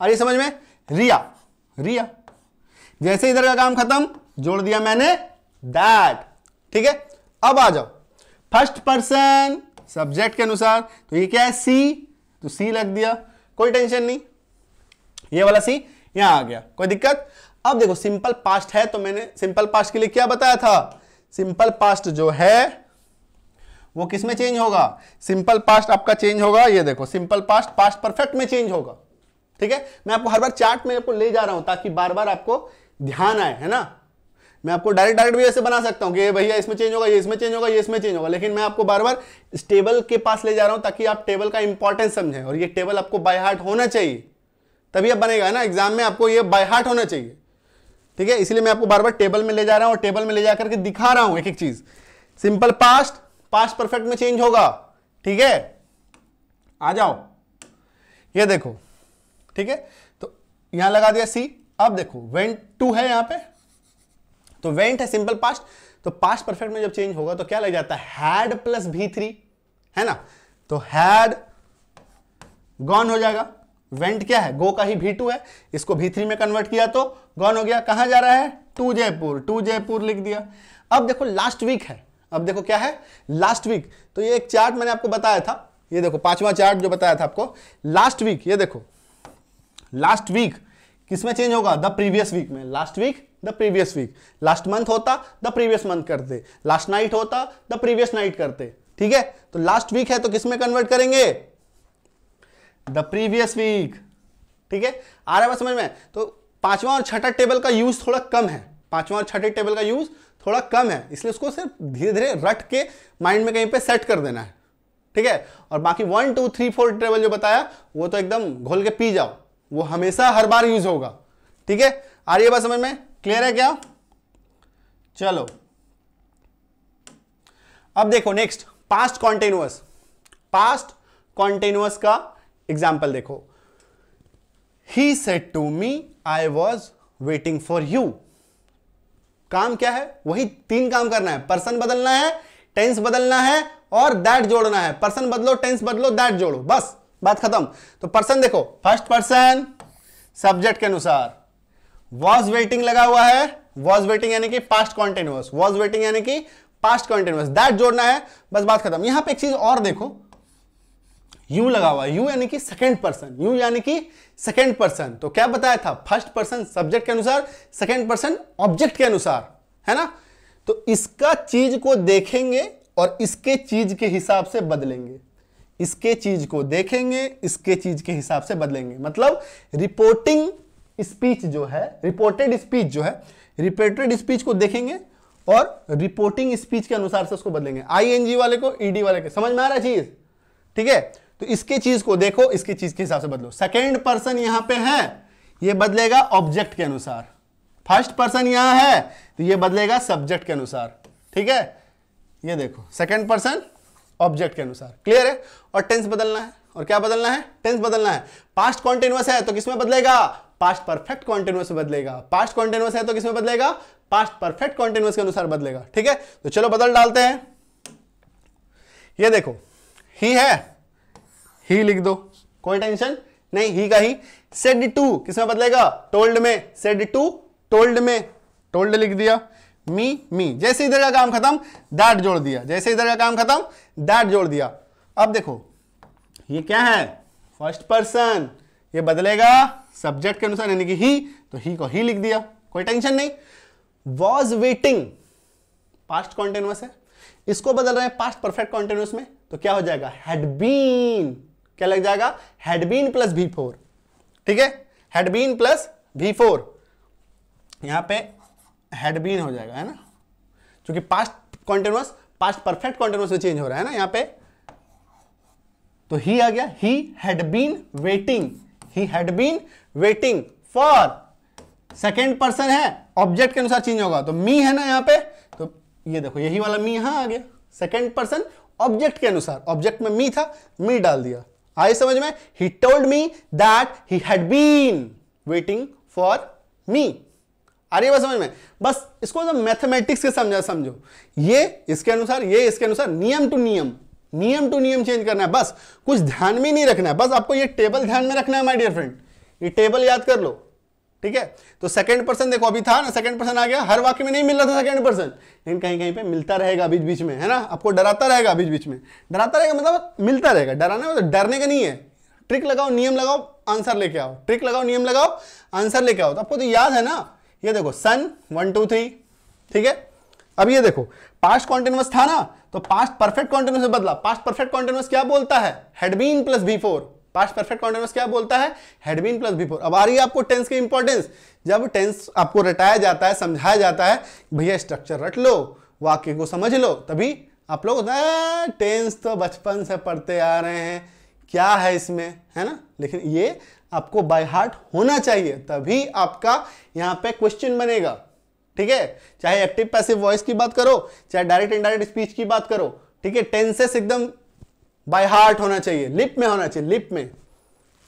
अरे समझ में रिया रिया जैसे इधर का काम खत्म जोड़ दिया मैंने दैट ठीक है अब आ जाओ फर्स्ट पर्सन सब्जेक्ट के अनुसार तो ये क्या है सी तो सी लग दिया कोई टेंशन नहीं ये वाला सी यहां आ गया कोई दिक्कत अब देखो सिंपल पास्ट है तो मैंने सिंपल पास्ट के लिए क्या बताया था सिंपल पास्ट जो है वो किसमें चेंज होगा सिंपल पास्ट आपका चेंज होगा ये देखो सिंपल पास्ट पास्ट परफेक्ट में चेंज होगा ठीक है मैं आपको हर बार चार्ट में आपको ले जा रहा हूं ताकि बार बार आपको ध्यान आए है ना मैं आपको डायरेक्ट डायरेक्ट भी ऐसे बना सकता हूँ कि भैया इसमें चेंज होगा ये इसमें चेंज होगा ये इसमें चेंज होगा लेकिन मैं आपको बार बार इस टेबल के पास ले जा रहा हूँ ताकि आप टेबल का इंपॉर्टेंस समझें और ये टेबल आपको बाय हार्ट होना चाहिए तभी अब बनेगा ना एग्जाम में आपको ये बाय हार्ट होना चाहिए ठीक है इसलिए मैं आपको बार बार टेबल में ले जा रहा हूँ और टेबल में ले जा करके दिखा रहा हूँ एक एक चीज सिंपल पास्ट पास्ट परफेक्ट में चेंज होगा ठीक है आ जाओ ये देखो ठीक है तो यहां लगा दिया सी अब देखो वेंट टू है यहां पे तो वेंट है सिंपल पास्ट तो पास्ट परफेक्ट में जब चेंज होगा तो क्या लग जाता हैड प्लस भी थ्री है ना तो हैड गॉन हो जाएगा वेंट क्या है गो का ही भी टू है इसको भी थ्री में कन्वर्ट किया तो गॉन हो गया कहां जा रहा है टू जयपुर टू जयपुर लिख दिया अब देखो लास्ट वीक है अब देखो क्या है लास्ट वीक तो ये एक चार्ट मैंने आपको बताया था ये देखो पांचवा चार्ट जो बताया था आपको लास्ट वीक ये देखो लास्ट वीक किसमें चेंज होगा द प्रीवियस वीक में last week the previous week last month होता द प्रीवियस मंथ करते लास्ट नाइट होता द प्रीवियस नाइट करते ठीक है तो लास्ट वीक है तो किस में कन्वर्ट करेंगे द प्रीवियस वीक ठीक है आ रहा है समझ में तो पांचवा और छठा टेबल का यूज थोड़ा कम है पांचवा और छठे टेबल का यूज थोड़ा कम है इसलिए उसको सिर्फ धीरे धीरे रट के माइंड में कहीं पे सेट कर देना है ठीक है और बाकी one two three four table जो बताया वो तो एकदम घोल के पी जाओ वो हमेशा हर बार यूज होगा ठीक है आ रही है बात समझ में क्लियर है क्या चलो अब देखो next past continuous past continuous का एग्जाम्पल देखो he said to me I was waiting for you काम क्या है वही तीन काम करना है पर्सन बदलना है टेंस बदलना है और दैट जोड़ना है पर्सन बदलो टेंस बदलो दैट जोड़ो बस बात खत्म तो पर्सन देखो फर्स्ट पर्सन सब्जेक्ट के अनुसार वॉज वेटिंग लगा हुआ है वॉज वेटिंग यानी कि पास्ट कॉन्टिन्यूस वॉज वेटिंग यानी कि पास्ट कॉन्टिन्यूस दैट जोड़ना है बस बात खत्म यहां पे एक चीज और देखो यू लगा हुआ यू यानी कि सेकेंड पर्सन यू यानी कि सेकेंड पर्सन तो क्या बताया था फर्स्ट पर्सन सब्जेक्ट के अनुसार सेकेंड पर्सन ऑब्जेक्ट के अनुसार है ना तो इसका चीज को देखेंगे और इसके चीज के हिसाब से बदलेंगे इसके चीज को देखेंगे इसके चीज के हिसाब से बदलेंगे मतलब रिपोर्टिंग स्पीच जो है रिपोर्टेड स्पीच जो है रिपोर्टेड स्पीच को देखेंगे और रिपोर्टिंग स्पीच के अनुसार से उसको बदलेंगे आईएनजी वाले को ईडी e वाले को समझ में आ रहा चीज ठीक है तो इसके चीज को देखो इसके चीज के हिसाब से बदलो सेकेंड पर्सन यहां पे है ये बदलेगा ऑब्जेक्ट के अनुसार फर्स्ट पर्सन यहां है तो ये बदलेगा सब्जेक्ट के अनुसार ठीक है ये देखो सेकेंड पर्सन ऑब्जेक्ट के अनुसार क्लियर है और टेंस बदलना है और क्या बदलना है टेंस बदलना है पास्ट कॉन्टिन्यूस है तो किसमें बदलेगा पास्ट परफेक्ट कॉन्टिन्यूस बदलेगा पास्ट कॉन्टिन्यूस है तो किसमें बदलेगा पास्ट परफेक्ट कॉन्टिन्यूस के अनुसार बदलेगा ठीक है तो चलो बदल डालते हैं ये देखो ही है ही लिख दो कोई टेंशन नहीं ही का ही सेड टू किसमें बदलेगा टोल्ड में सेड टू टोल्ड में टोल्ड लिख दिया मी मी जैसे इधर का काम खत्म दैट जोड़ दिया जैसे इधर का काम खत्म दैट जोड़ दिया अब देखो ये क्या है फर्स्ट पर्सन ये बदलेगा सब्जेक्ट के अनुसार यानी कि ही तो ही को ही लिख दिया कोई टेंशन नहीं वॉज वेटिंग पास्ट कॉन्टिन्यूस है इसको बदल रहे हैं पास्ट परफेक्ट कॉन्टिन्यूस में तो क्या हो जाएगा हैड बीन क्या लग जाएगा had been plus V four ठीक है had been plus V four यहां पे हैड बीन हो जाएगा है ना क्योंकि past continuous past perfect continuous में चेंज हो रहा है ना यहां पे तो ही आ गया he had been waiting he had been waiting for second person है ऑब्जेक्ट के अनुसार चेंज होगा तो मी है ना यहाँ पे तो ये देखो यही वाला मी यहां आ गया सेकेंड पर्सन ऑब्जेक्ट के अनुसार ऑब्जेक्ट में मी था मी डाल दिया आए समझ में he told me that he had been waiting for me आ रही है समझ में बस इसको मैथमेटिक्स तो के समझा समझो ये इसके अनुसार ये इसके अनुसार नियम टू नियम नियम टू नियम चेंज करना है बस कुछ ध्यान में नहीं रखना है बस आपको ये टेबल ध्यान में रखना है माय डियर फ्रेंड ये टेबल याद कर लो ठीक है तो सेकंड पर्सन देखो अभी था ना सेकंड पर्सन आ गया हर वाक्य में नहीं मिल रहा था सेकंड पर्सन लेकिन कहीं कहीं पे मिलता रहेगा बीच बीच में है ना आपको डराता रहेगा बीच बीच में डराता रहेगा मतलब मिलता रहेगा डराना मतलब डरने का नहीं है ट्रिक लगाओ नियम लगाओ आंसर लेके आओ ट्रिक लगाओ नियम लगाओ आंसर लेके आओ तो आपको तो याद है ना ये देखो सन वन टू थ्री ठीक है अब ये देखो पास्ट कॉन्टिन्यूस था ना तो पास्ट परफेक्ट कॉन्टिन्यूस में बदला पास्ट परफेक्ट कॉन्टिन्यूस क्या बोलता है had been plus four past perfect continuous क्या बोलता है हेडबीन प्लस फोर अब आ रही है आपको टेंस की इंपॉर्टेंस जब टेंस आपको रटाया जाता है समझाया जाता है भैया स्ट्रक्चर रट लो वाक्य को समझ लो तभी आप लोग टेंस तो बचपन से पढ़ते आ रहे हैं क्या है इसमें है ना लेकिन ये आपको बाय हार्ट होना चाहिए तभी आपका यहाँ पे क्वेश्चन बनेगा ठीक है चाहे एक्टिव पैसिव वॉइस की बात करो चाहे डायरेक्ट इनडायरेक्ट स्पीच की बात करो ठीक है टेंसेस एकदम बाय हार्ट होना चाहिए लिप में होना चाहिए लिप में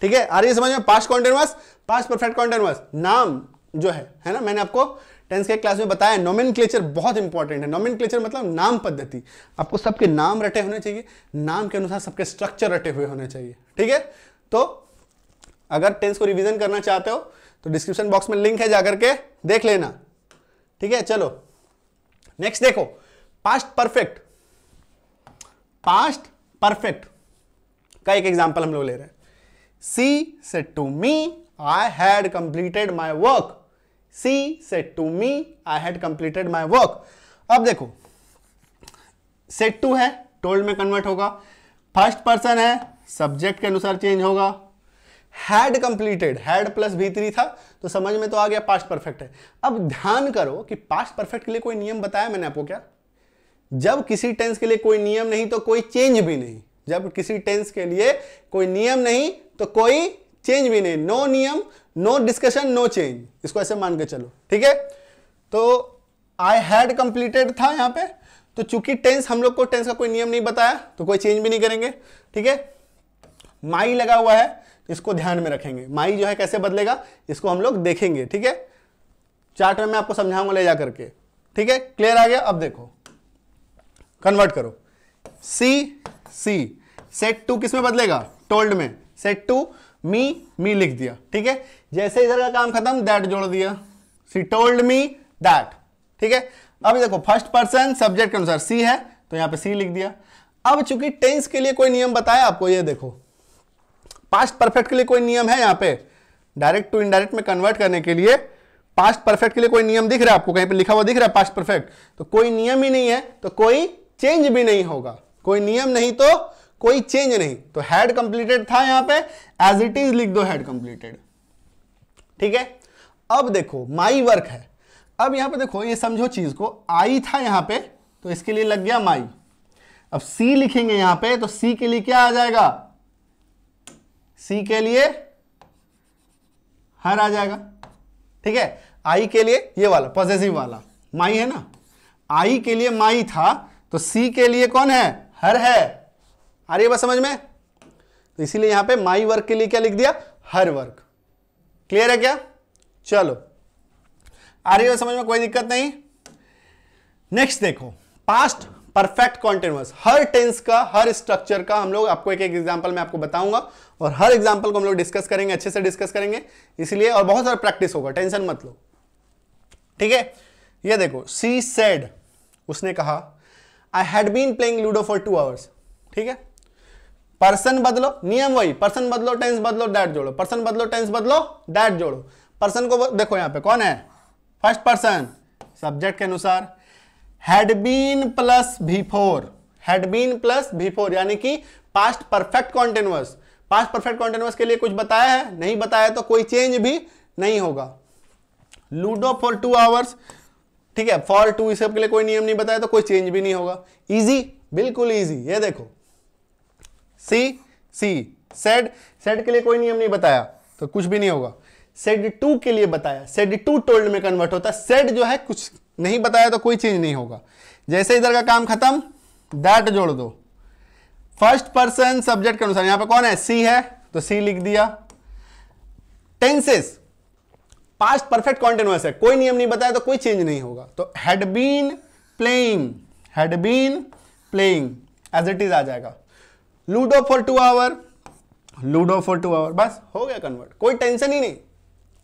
ठीक है आ रही समझ में past continuous past perfect continuous नाम जो है है ना मैंने आपको टेंस के क्लास में बताया नोमिन बहुत इंपॉर्टेंट है नोमिन मतलब नाम पद्धति आपको सबके नाम रटे होने चाहिए नाम के अनुसार सबके स्ट्रक्चर रटे हुए होने चाहिए ठीक है तो अगर टेंस को रिविजन करना चाहते हो तो डिस्क्रिप्शन बॉक्स में लिंक है जाकर के देख लेना ठीक है चलो नेक्स्ट देखो पास्ट परफेक्ट पास्ट परफेक्ट का एक एग्जाम्पल हम लोग ले रहे हैं she said to me I had completed my work she said to me I had completed my work अब देखो सेट टू है टोल्ड में कन्वर्ट होगा फर्स्ट पर्सन है सब्जेक्ट के अनुसार चेंज होगा हैड कंप्लीटेड हैड प्लस भीतरी था तो समझ में तो आ गया पास्ट परफेक्ट है अब ध्यान करो कि पास्ट परफेक्ट के लिए कोई नियम बताया मैंने आपको क्या जब किसी टेंस के लिए कोई नियम नहीं तो कोई चेंज भी नहीं जब किसी टेंस के लिए कोई नियम नहीं तो कोई चेंज भी नहीं नो नियम नो डिस्कशन नो चेंज इसको ऐसे मान के चलो ठीक है तो आई हैड कंप्लीटेड था यहां पे तो चूंकि टेंस हम लोग को टेंस का कोई नियम नहीं बताया तो कोई चेंज भी नहीं करेंगे ठीक है माई लगा हुआ है इसको ध्यान में रखेंगे माई जो है कैसे बदलेगा इसको हम लोग देखेंगे ठीक है चार्ट में मैं आपको समझाऊंगा ले जा करके ठीक है क्लियर आ गया अब देखो कन्वर्ट करो सी सी सेट टू किस में बदलेगा टोल्ड में सेट टू मी मी लिख दिया ठीक है जैसे इधर का काम खत्म दैट जोड़ दिया सी टोल्ड मी दैट ठीक है अब देखो फर्स्ट पर्सन सब्जेक्ट के अनुसार सी है तो यहां पे सी लिख दिया अब चूंकि टेंस के लिए कोई नियम बताया आपको ये देखो पास्ट परफेक्ट के लिए कोई नियम है यहाँ पे डायरेक्ट टू इनडायरेक्ट में कन्वर्ट करने के लिए पास्ट परफेक्ट के लिए कोई नियम दिख रहा है आपको कहीं पे लिखा हुआ दिख रहा है पास्ट परफेक्ट तो कोई नियम ही नहीं है तो कोई चेंज भी नहीं होगा कोई नियम नहीं तो कोई चेंज नहीं तो हैड कंप्लीटेड था यहां पे एज इट इज लिख दो हैड कंप्लीटेड ठीक है अब देखो माई वर्क है अब यहां पे देखो ये समझो चीज को आई था यहां पे तो इसके लिए लग गया माई अब सी लिखेंगे यहां पे तो सी के लिए क्या आ जाएगा सी के लिए हर आ जाएगा ठीक है आई के लिए ये वाला पॉजिटिव वाला माई है ना आई के लिए माई था तो सी के लिए कौन है हर है आ रही है बस समझ में तो इसीलिए यहां पे माई वर्क के लिए क्या लिख दिया हर वर्क क्लियर है क्या चलो आ रही है समझ में कोई दिक्कत नहीं नेक्स्ट देखो पास्ट परफेक्ट कॉन्टिन्यूस हर टेंस का हर स्ट्रक्चर का हम लोग आपको एक एक एग्जाम्पल मैं आपको बताऊंगा और हर एग्जाम्पल को हम लोग डिस्कस करेंगे अच्छे से डिस्कस करेंगे इसलिए और बहुत सारा प्रैक्टिस होगा टेंशन मत लो ठीक है ये देखो सी सेड उसने कहा I had been playing ludo for two hours ठीक है पर्सन बदलो नियम वही पर्सन बदलो टेंस बदलो डैट जोड़ो पर्सन बदलो टेंस बदलो डैट जोड़ो पर्सन को देखो यहां पे कौन है फर्स्ट पर्सन सब्जेक्ट के अनुसार had plus V four had been plus V four यानी कि past perfect continuous past perfect continuous के लिए कुछ बताया है नहीं बताया तो कोई चेंज भी नहीं होगा लूडो फॉर टू आवर्स ठीक है फॉर टू इसके लिए कोई नियम नहीं बताया तो कोई चेंज भी नहीं होगा इजी बिल्कुल इजी ये देखो सी सी सेड सेड के लिए कोई नियम नहीं बताया तो कुछ भी नहीं होगा सेड टू के लिए बताया सेड टू टोल्ड में कन्वर्ट होता है सेड जो है कुछ नहीं बताया तो कोई चेंज नहीं होगा जैसे इधर का काम खत्म दैट जोड़ दो फर्स्ट पर्सन सब्जेक्ट के अनुसार यहां पे कौन है सी है तो सी लिख दिया टेंसेस पास्ट परफेक्ट कॉन्टिन्यूस है कोई नियम नहीं बताया तो कोई चेंज नहीं होगा तो had been playing had been playing as it is आ जाएगा ludo for two hour ludo for two hour बस हो गया कन्वर्ट कोई टेंशन ही नहीं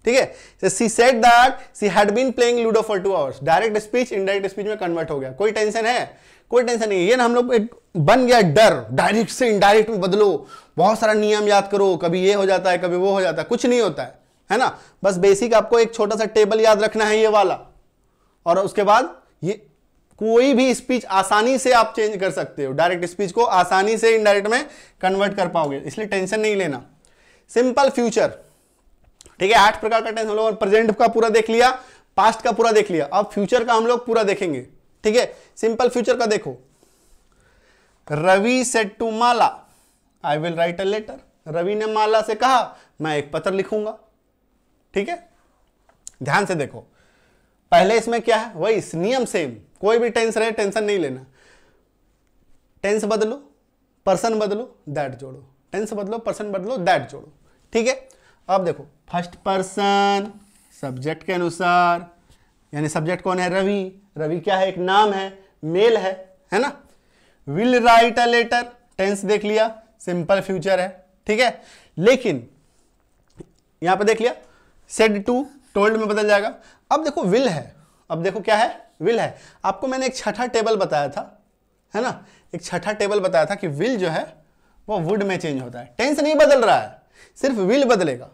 ठीक है she said that she had been playing ludo for two hours direct speech indirect speech में कन्वर्ट हो गया कोई टेंशन है कोई टेंशन नहीं है ये ना हम लोग एक बन गया डर डायरेक्ट से इनडायरेक्ट में बदलो बहुत सारा नियम याद करो कभी ये हो जाता है कभी वो हो जाता है कुछ नहीं होता है है ना बस बेसिक आपको एक छोटा सा टेबल याद रखना है ये वाला और उसके बाद ये कोई भी स्पीच आसानी से आप चेंज कर सकते हो डायरेक्ट स्पीच को आसानी से इनडायरेक्ट में कन्वर्ट कर पाओगे इसलिए टेंशन नहीं लेना सिंपल फ्यूचर ठीक है आठ प्रकार का टेंस हम लोग प्रेजेंट का पूरा देख लिया पास्ट का पूरा देख लिया अब फ्यूचर का हम लोग पूरा देखेंगे ठीक है सिंपल फ्यूचर का देखो Ravi said to Mala I will write a letter Ravi ने माला से कहा मैं एक पत्र लिखूंगा ठीक है ध्यान से देखो पहले इसमें क्या है वही नियम सेम कोई भी टेंस रहे टेंशन नहीं लेना टेंस बदलो पर्सन बदलो दैट जोड़ो टेंस बदलो पर्सन बदलो दैट जोड़ो ठीक है अब देखो फर्स्ट पर्सन सब्जेक्ट के अनुसार यानी सब्जेक्ट कौन है रवि रवि क्या है एक नाम है मेल है है ना will write a letter tense देख लिया सिंपल फ्यूचर है ठीक है लेकिन यहां पे देख लिया सेड टू टोल्ड में बदल जाएगा अब देखो विल है अब देखो क्या है विल है आपको मैंने एक छठा टेबल बताया था है ना एक छठा टेबल बताया था कि विल जो है वो वुड में चेंज होता है टेंस नहीं बदल रहा है सिर्फ विल बदलेगा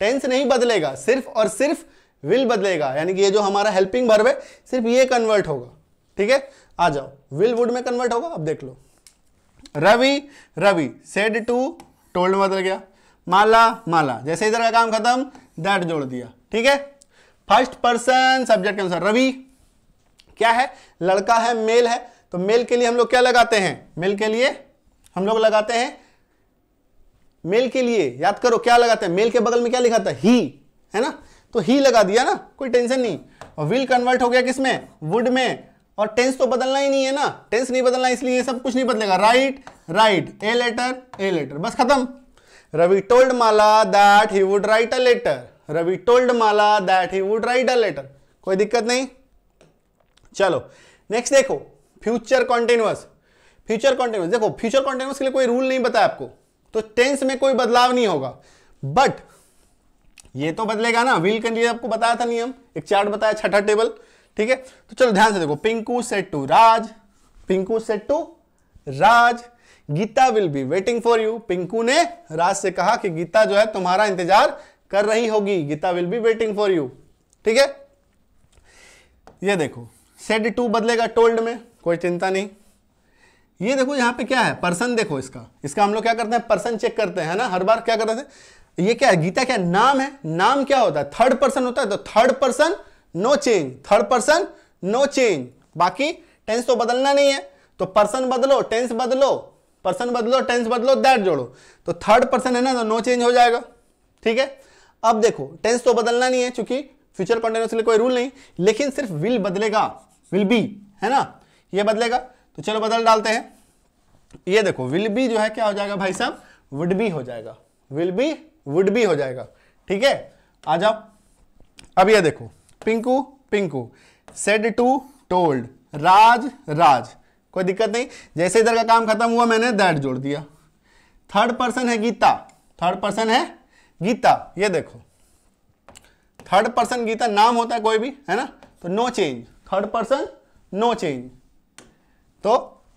टेंस नहीं बदलेगा सिर्फ और सिर्फ विल बदलेगा यानी कि ये जो हमारा हेल्पिंग वर्ब है सिर्फ ये कन्वर्ट होगा ठीक है आ जाओ विल वुड में कन्वर्ट होगा अब देख लो Ravi Ravi said to told बदल गया माला माला जैसे इधर का काम खत्म दैट जोड़ दिया ठीक है फर्स्ट पर्सन सब्जेक्ट के अनुसार रवि क्या है लड़का है मेल है तो मेल के लिए हम लोग क्या लगाते हैं मेल के लिए हम लोग लगाते हैं मेल के लिए याद करो क्या लगाते हैं मेल के बगल में क्या लिखा था ही है ना तो ही लगा दिया ना कोई टेंशन नहीं और विल कन्वर्ट हो गया किसमें वुड में और टेंस तो बदलना ही नहीं है ना टेंस नहीं बदलना इसलिए सब कुछ नहीं बदलेगा write write a letter a letter बस खत्म Ravi told Mala that he would write a letter Ravi told Mala that he would write a letter कोई दिक्कत नहीं चलो नेक्स्ट देखो फ्यूचर कॉन्टिन्यूस फ्यूचर कॉन्टिन्यूस देखो फ्यूचर कॉन्टिन्यूस के लिए कोई रूल नहीं बताया आपको तो टेंस में कोई बदलाव नहीं होगा बट ये तो बदलेगा ना विल कंडीशन आपको बताया था नियम एक चार्ट बताया छठा टेबल ठीक है तो चलो ध्यान से देखो Pinku said to Raj Pinku said to Raj Geeta will be waiting for you Pinku ने राज से कहा कि गीता जो है तुम्हारा इंतजार कर रही होगी Geeta will be waiting for you ठीक है ये देखो सेट टू बदलेगा टोल्ड में कोई चिंता नहीं ये देखो यहाँ पे क्या है पर्सन देखो इसका इसका हम लोग क्या करते हैं पर्सन चेक करते हैं ना हर बार क्या करते थे ये क्या है गीता क्या है? नाम है नाम क्या होता है थर्ड पर्सन होता है तो third person no change third person no change बाकी टेंस तो बदलना नहीं है तो पर्सन बदलो टेंस बदलो पर्सन बदलो टेंस बदलो दैट जोड़ो तो थर्ड पर्सन है ना तो नो चेंज हो जाएगा ठीक है अब देखो टेंस तो बदलना नहीं है चूंकि फ्यूचर कंटिन्यूस कोई रूल नहीं लेकिन सिर्फ विल बदलेगा विल बी है ना ये बदलेगा तो चलो बदल डालते हैं ये देखो विल बी जो है क्या हो जाएगा भाई साहब वुड बी हो जाएगा विल बी वुड बी हो जाएगा ठीक है आ जाओ अब ये देखो Pinku Pinku said to told Raj Raj कोई दिक्कत नहीं जैसे इधर का काम खत्म हुआ मैंने दैट जोड़ दिया थर्ड पर्सन है गीता थर्ड पर्सन है गीता ये देखो थर्ड पर्सन गीता नाम होता है कोई भी है ना तो no change third person no change तो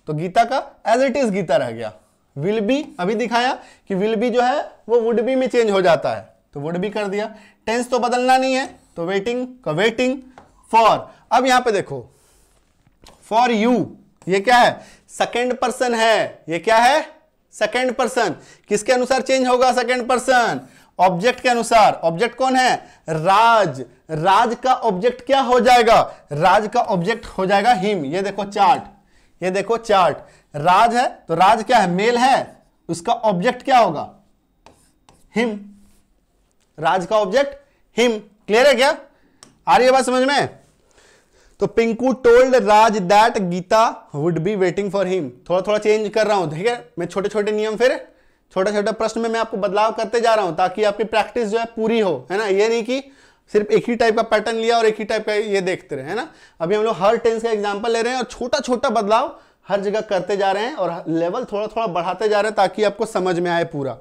तो गीता का एज इट इज गीता रह गया विल बी अभी दिखाया कि विल बी जो है वो वुड बी में चेंज हो जाता है तो वुड बी कर दिया टेंस तो बदलना नहीं है तो वेटिंग का वेटिंग फॉर अब यहां पे देखो फॉर यू ये क्या है सेकेंड पर्सन है ये क्या है सेकेंड पर्सन किसके अनुसार चेंज होगा सेकेंड पर्सन ऑब्जेक्ट के अनुसार ऑब्जेक्ट कौन है राज राज का ऑब्जेक्ट क्या हो जाएगा राज का ऑब्जेक्ट हो जाएगा हिम ये देखो चार्ट ये देखो चार्ट राज है तो राज क्या है मेल है उसका ऑब्जेक्ट क्या होगा हिम राज का ऑब्जेक्ट हिम क्लियर है क्या आ रही है बात समझ में तो Pinku told Raj that Geeta would be waiting for him थोड़ा थोड़ा चेंज कर रहा हूं ठीक है मैं छोटे छोटे नियम फिर छोटा छोटा प्रश्न में मैं आपको बदलाव करते जा रहा हूं ताकि आपकी प्रैक्टिस जो है पूरी हो है ना ये नहीं कि सिर्फ एक ही टाइप का पैटर्न लिया और एक ही टाइप का ये देखते रहे है ना अभी हम लोग हर टेंस का एग्जाम्पल ले रहे हैं और छोटा छोटा बदलाव हर जगह करते जा रहे हैं और लेवल थोड़ा थोड़ा बढ़ाते जा रहे हैं ताकि आपको समझ में आए पूरा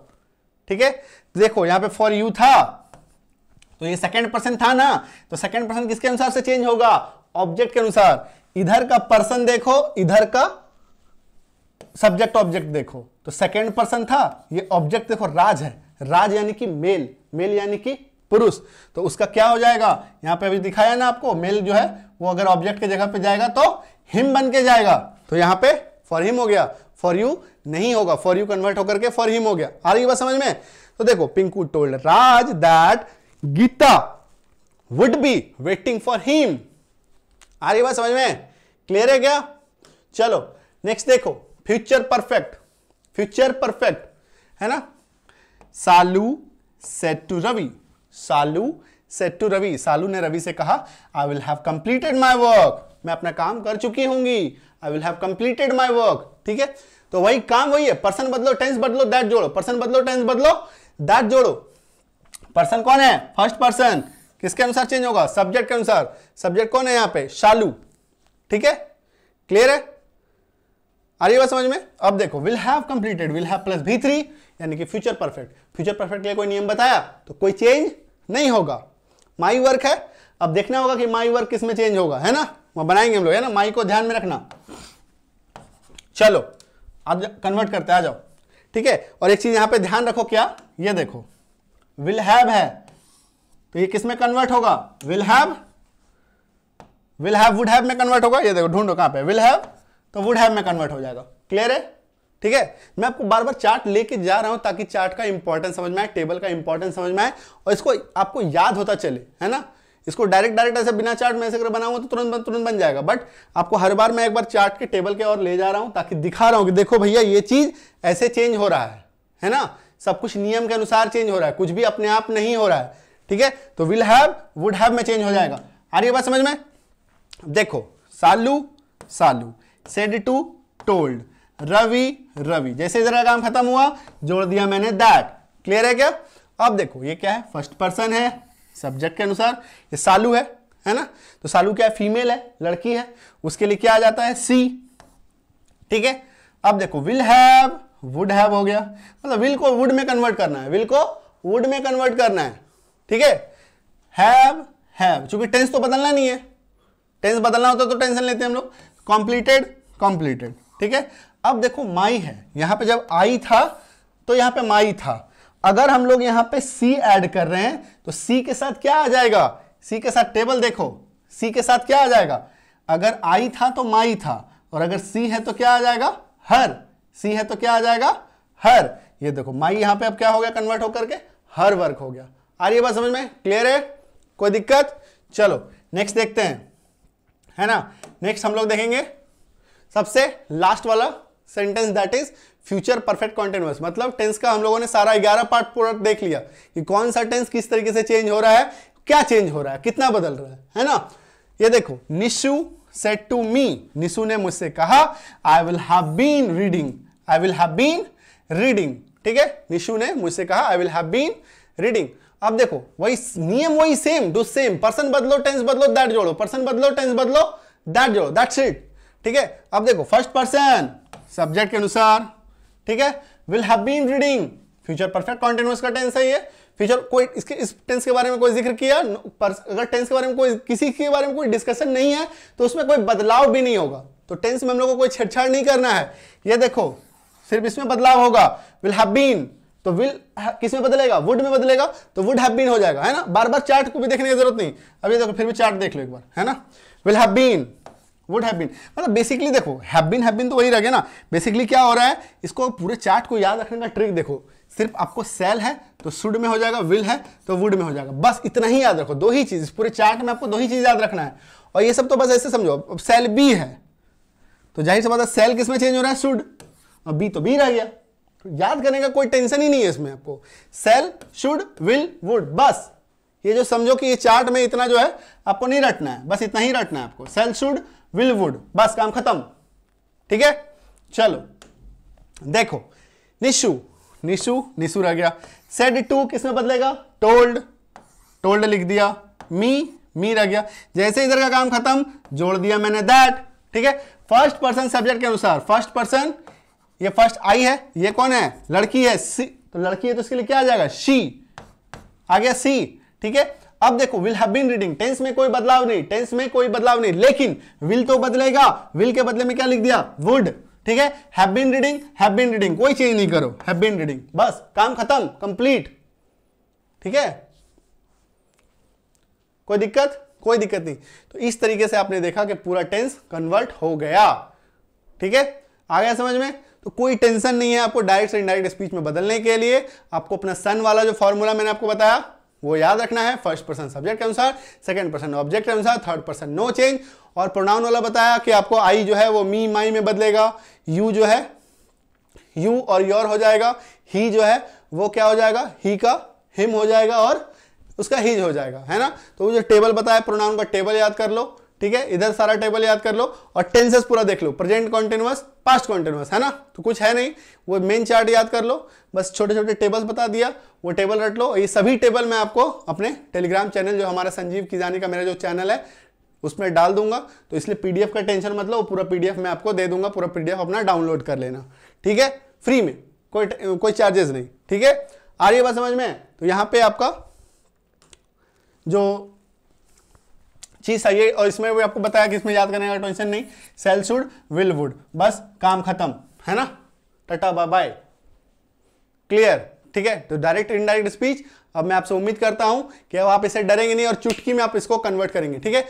ठीक है देखो यहां पे फॉर यू था तो ये सेकेंड पर्सन था ना तो सेकेंड पर्सन किसके अनुसार से चेंज होगा ऑब्जेक्ट के अनुसार इधर का पर्सन देखो इधर का सब्जेक्ट ऑब्जेक्ट देखो तो सेकेंड पर्सन था ये ऑब्जेक्ट देखो राज है राज यानी कि मेल मेल यानी कि पुरुष तो उसका क्या हो जाएगा यहां पे अभी दिखाया ना आपको मेल जो है वो अगर ऑब्जेक्ट के जगह पे जाएगा तो हिम बन के जाएगा तो यहां पे फॉर हिम हो गया फॉर यू नहीं होगा फॉर यू कन्वर्ट होकर के फॉर हिम हो गया आ रही बात समझ में तो देखो Pinku told Raj that Geeta would be waiting for him आ रही बात समझ में क्लियर है क्या चलो नेक्स्ट देखो फ्यूचर परफेक्ट फ्यूचर परफेक्ट है ना Salu said to Ravi Salu said to Ravi Salu ने रवि से कहा I will have completed my work मैं अपना काम कर चुकी होंगी I will have completed my work ठीक है तो वही काम वही है पर्सन बदलो टेंस बदलो दैट जोड़ो पर्सन बदलो टेंस बदलो दैट जोड़ो पर्सन कौन है फर्स्ट पर्सन किसके अनुसार चेंज होगा सब्जेक्ट के अनुसार सब्जेक्ट कौन है यहां पे शालू ठीक है क्लियर है आ रही बात समझ में अब देखो will have completed will have plus V three यानी कि फ्यूचर परफेक्ट फ्यूचर परफेक्ट के लिए कोई नियम बताया तो कोई चेंज नहीं होगा माई वर्क है अब देखना होगा कि माई वर्क किसमें चेंज होगा है ना वह बनाएंगे हम लोग है ना माई को ध्यान में रखना चलो आप कन्वर्ट करते आ जाओ ठीक है और एक चीज यहां पे ध्यान रखो क्या ये देखो विल हैव है तो ये किसमें कन्वर्ट होगा will have will have would have में कन्वर्ट होगा ये देखो ढूंढो कहां पे विल हैव तो वुड हैव में कन्वर्ट हो जाएगा क्लियर है ठीक है मैं आपको बार बार चार्ट लेके जा रहा हूं ताकि चार्ट का इंपॉर्टेंस समझ में आए टेबल का इंपॉर्टेंस समझ में आए और इसको आपको याद होता चले है ना इसको डायरेक्ट डायरेक्ट ऐसे बिना चार्ट में ऐसे अगर बनाऊंगा तो तुरंत तुरंत बन जाएगा बट आपको हर बार मैं एक बार चार्ट के टेबल के और ले जा रहा हूं ताकि दिखा रहा हूं कि देखो भैया ये चीज ऐसे चेंज हो रहा है है ना सब कुछ नियम के अनुसार चेंज हो रहा है कुछ भी अपने आप नहीं हो रहा है ठीक है तो विल हैव वुड हैव में चेंज हो जाएगा आ रही बात समझ में देखो Salu Salu said to told Ravi Ravi जैसे इधर का काम खत्म हुआ जोड़ दिया मैंने दैट क्लियर है क्या अब देखो ये क्या है फर्स्ट पर्सन है सब्जेक्ट के अनुसार ये सालू है है ना तो सालू क्या है फीमेल है लड़की है उसके लिए क्या आ जाता है सी ठीक है अब देखो विल हैव वुड हैव हो गया मतलब विल को वुड में कन्वर्ट करना है विल को वुड में कन्वर्ट करना है ठीक है हैव हैव चूंकि टेंस तो बदलना नहीं है टेंस बदलना होता तो टेंशन लेते हैं हम लोग कॉम्प्लीटेड कॉम्प्लीटेड ठीक है अब देखो माई है यहां पे जब आई था तो यहां पे माई था अगर हम लोग यहां पे सी ऐड कर रहे हैं तो सी के साथ क्या आ जाएगा सी के साथ टेबल देखो सी के साथ क्या आ जाएगा अगर आई था तो माई था और अगर सी है तो क्या आ जाएगा हर सी है तो क्या आ जाएगा हर ये देखो माई यहां पे अब क्या हो गया कन्वर्ट होकर के हर वर्क हो गया आ रही है बात समझ में क्लियर है कोई दिक्कत चलो नेक्स्ट देखते हैं है ना नेक्स्ट हम लोग देखेंगे सबसे लास्ट वाला sentence that is future perfect continuous मतलब टेंस का हम लोगों ने सारा ग्यारह पार्ट पूरा देख लिया कि कौन सा टेंस किस तरीके से चेंज हो रहा है क्या चेंज हो रहा है कितना बदल रहा है है ना ये देखो Nishu said to me Nishu ने मुझसे कहा I will have been reading I will have been reading ठीक है निशु ने मुझसे कहा I will have been reading अब देखो वही नियम वही सेम डू सेम पर्सन बदलो टेंस बदलो दैट जोड़ो पर्सन बदलो टेंस बदलो दैट जोड़ो दैट्स इट ठीक है अब देखो फर्स्ट पर्सन सब्जेक्ट के अनुसार ठीक है will have been reading future perfect continuous का टेंस है ये फ्यूचर कोई इसके इस टेंस के बारे में कोई जिक्र किया पर, अगर टेंस के बारे में कोई किसी के बारे में कोई डिस्कशन नहीं है तो उसमें कोई बदलाव भी नहीं होगा तो टेंस में हम लोगों को कोई छेड़छाड़ नहीं करना है ये देखो सिर्फ इसमें बदलाव होगा विल हैव बीन तो विल किस में बदलेगा वुड में बदलेगा तो वुड हैव बीन हो जाएगा है ना बार बार चार्ट को भी देखने की जरूरत नहीं अभी देखो फिर भी चार्ट देख लो एक बार है ना will have been would have been मतलब बेसिकली देखो हैव बीन हैव बीन तो वही रह गया ना बेसिकली क्या हो रहा है इसको पूरे चार्ट को याद रखने का ट्रिक देखो सिर्फ आपको सेल है तो सुड में हो जाएगा विल है तो वुड में हो जाएगा बस इतना ही याद रखो दो ही चीज़ पूरे चार्ट में आपको दो ही चीज़ याद रखना है और ये सब तो बस ऐसे समझो अब सेल बी है तो जाहिर से बात है सेल किस में चेंज हो रहा है सुड और बी तो बी रह गया तो याद करने का कोई टेंशन ही नहीं है इसमें आपको सेल शुड विल वुड बस ये जो समझो कि ये चार्ट में इतना जो है आपको नहीं रटना है बस इतना ही रटना है आपको सेल शुड विल वुड बस काम खत्म ठीक है चलो देखो निशु निशु निशु रह गया सेड टू किस में बदलेगा टोल्ड टोल्ड लिख दिया मी मी रह गया जैसे इधर का काम खत्म जोड़ दिया मैंने दैट ठीक है फर्स्ट पर्सन सब्जेक्ट के अनुसार फर्स्ट पर्सन ये फर्स्ट आई है ये कौन है लड़की है सी तो लड़की है तो इसके लिए क्या आ जाएगा शी आ गया सी ठीक है अब देखो will have been reading tense में कोई बदलाव नहीं टेंस में कोई बदलाव नहीं लेकिन विल तो बदलेगा विल के बदले में क्या लिख दिया वुड ठीक है have been reading have been reading कोई चेंज नहीं करो हैव बीन रीडिंग बस काम खत्म कंप्लीट ठीक है कोई दिक्कत कोई दिक्कत नहीं तो इस तरीके से आपने देखा कि पूरा टेंस कन्वर्ट हो गया ठीक है आ गया समझ में तो कोई टेंशन नहीं है आपको डायरेक्ट से इनडायरेक्ट स्पीच में बदलने के लिए आपको अपना सन वाला जो फॉर्मूला मैंने आपको बताया वो याद रखना है फर्स्ट पर्सन सब्जेक्ट के अनुसार सेकंड पर्सन ऑब्जेक्ट के अनुसार थर्ड पर्सन नो चेंज और प्रोनाउन वाला बताया कि आपको आई जो है वो मी माई में बदलेगा यू जो है यू और योर हो जाएगा ही जो है वो क्या हो जाएगा ही का हिम हो जाएगा और उसका हीज हो जाएगा है ना तो वो जो टेबल बताया प्रोनाउन का टेबल याद कर लो ठीक है इधर सारा टेबल याद कर लो और टेंसेस पूरा देख लो प्रेजेंट कॉन्टिन्यूस पास्ट कॉन्टिन्यूस है ना तो कुछ है नहीं वो मेन चार्ट याद कर लो बस छोटे छोटे टेबल्स बता दिया वो टेबल रट लो ये सभी टेबल मैं आपको अपने टेलीग्राम चैनल जो हमारा संजीव किजानी का मेरा जो चैनल है उसमें डाल दूंगा तो इसलिए पीडीएफ का टेंशन मतलब पूरा पीडीएफ मैं आपको दे दूंगा पूरा पीडीएफ अपना डाउनलोड कर लेना ठीक है फ्री में कोई कोई चार्जेस नहीं ठीक है आ रही है बात समझ में तो यहां पे आपका जो चीज सही है और इसमें भी आपको बताया कि इसमें याद करने का टेंशन नहीं सेल शुड विल वुड बस काम खत्म है ना टाटा बाय बाय क्लियर ठीक है तो डायरेक्ट इनडायरेक्ट स्पीच अब मैं आपसे उम्मीद करता हूं कि अब आप इसे डरेंगे नहीं और चुटकी में आप इसको कन्वर्ट करेंगे ठीक है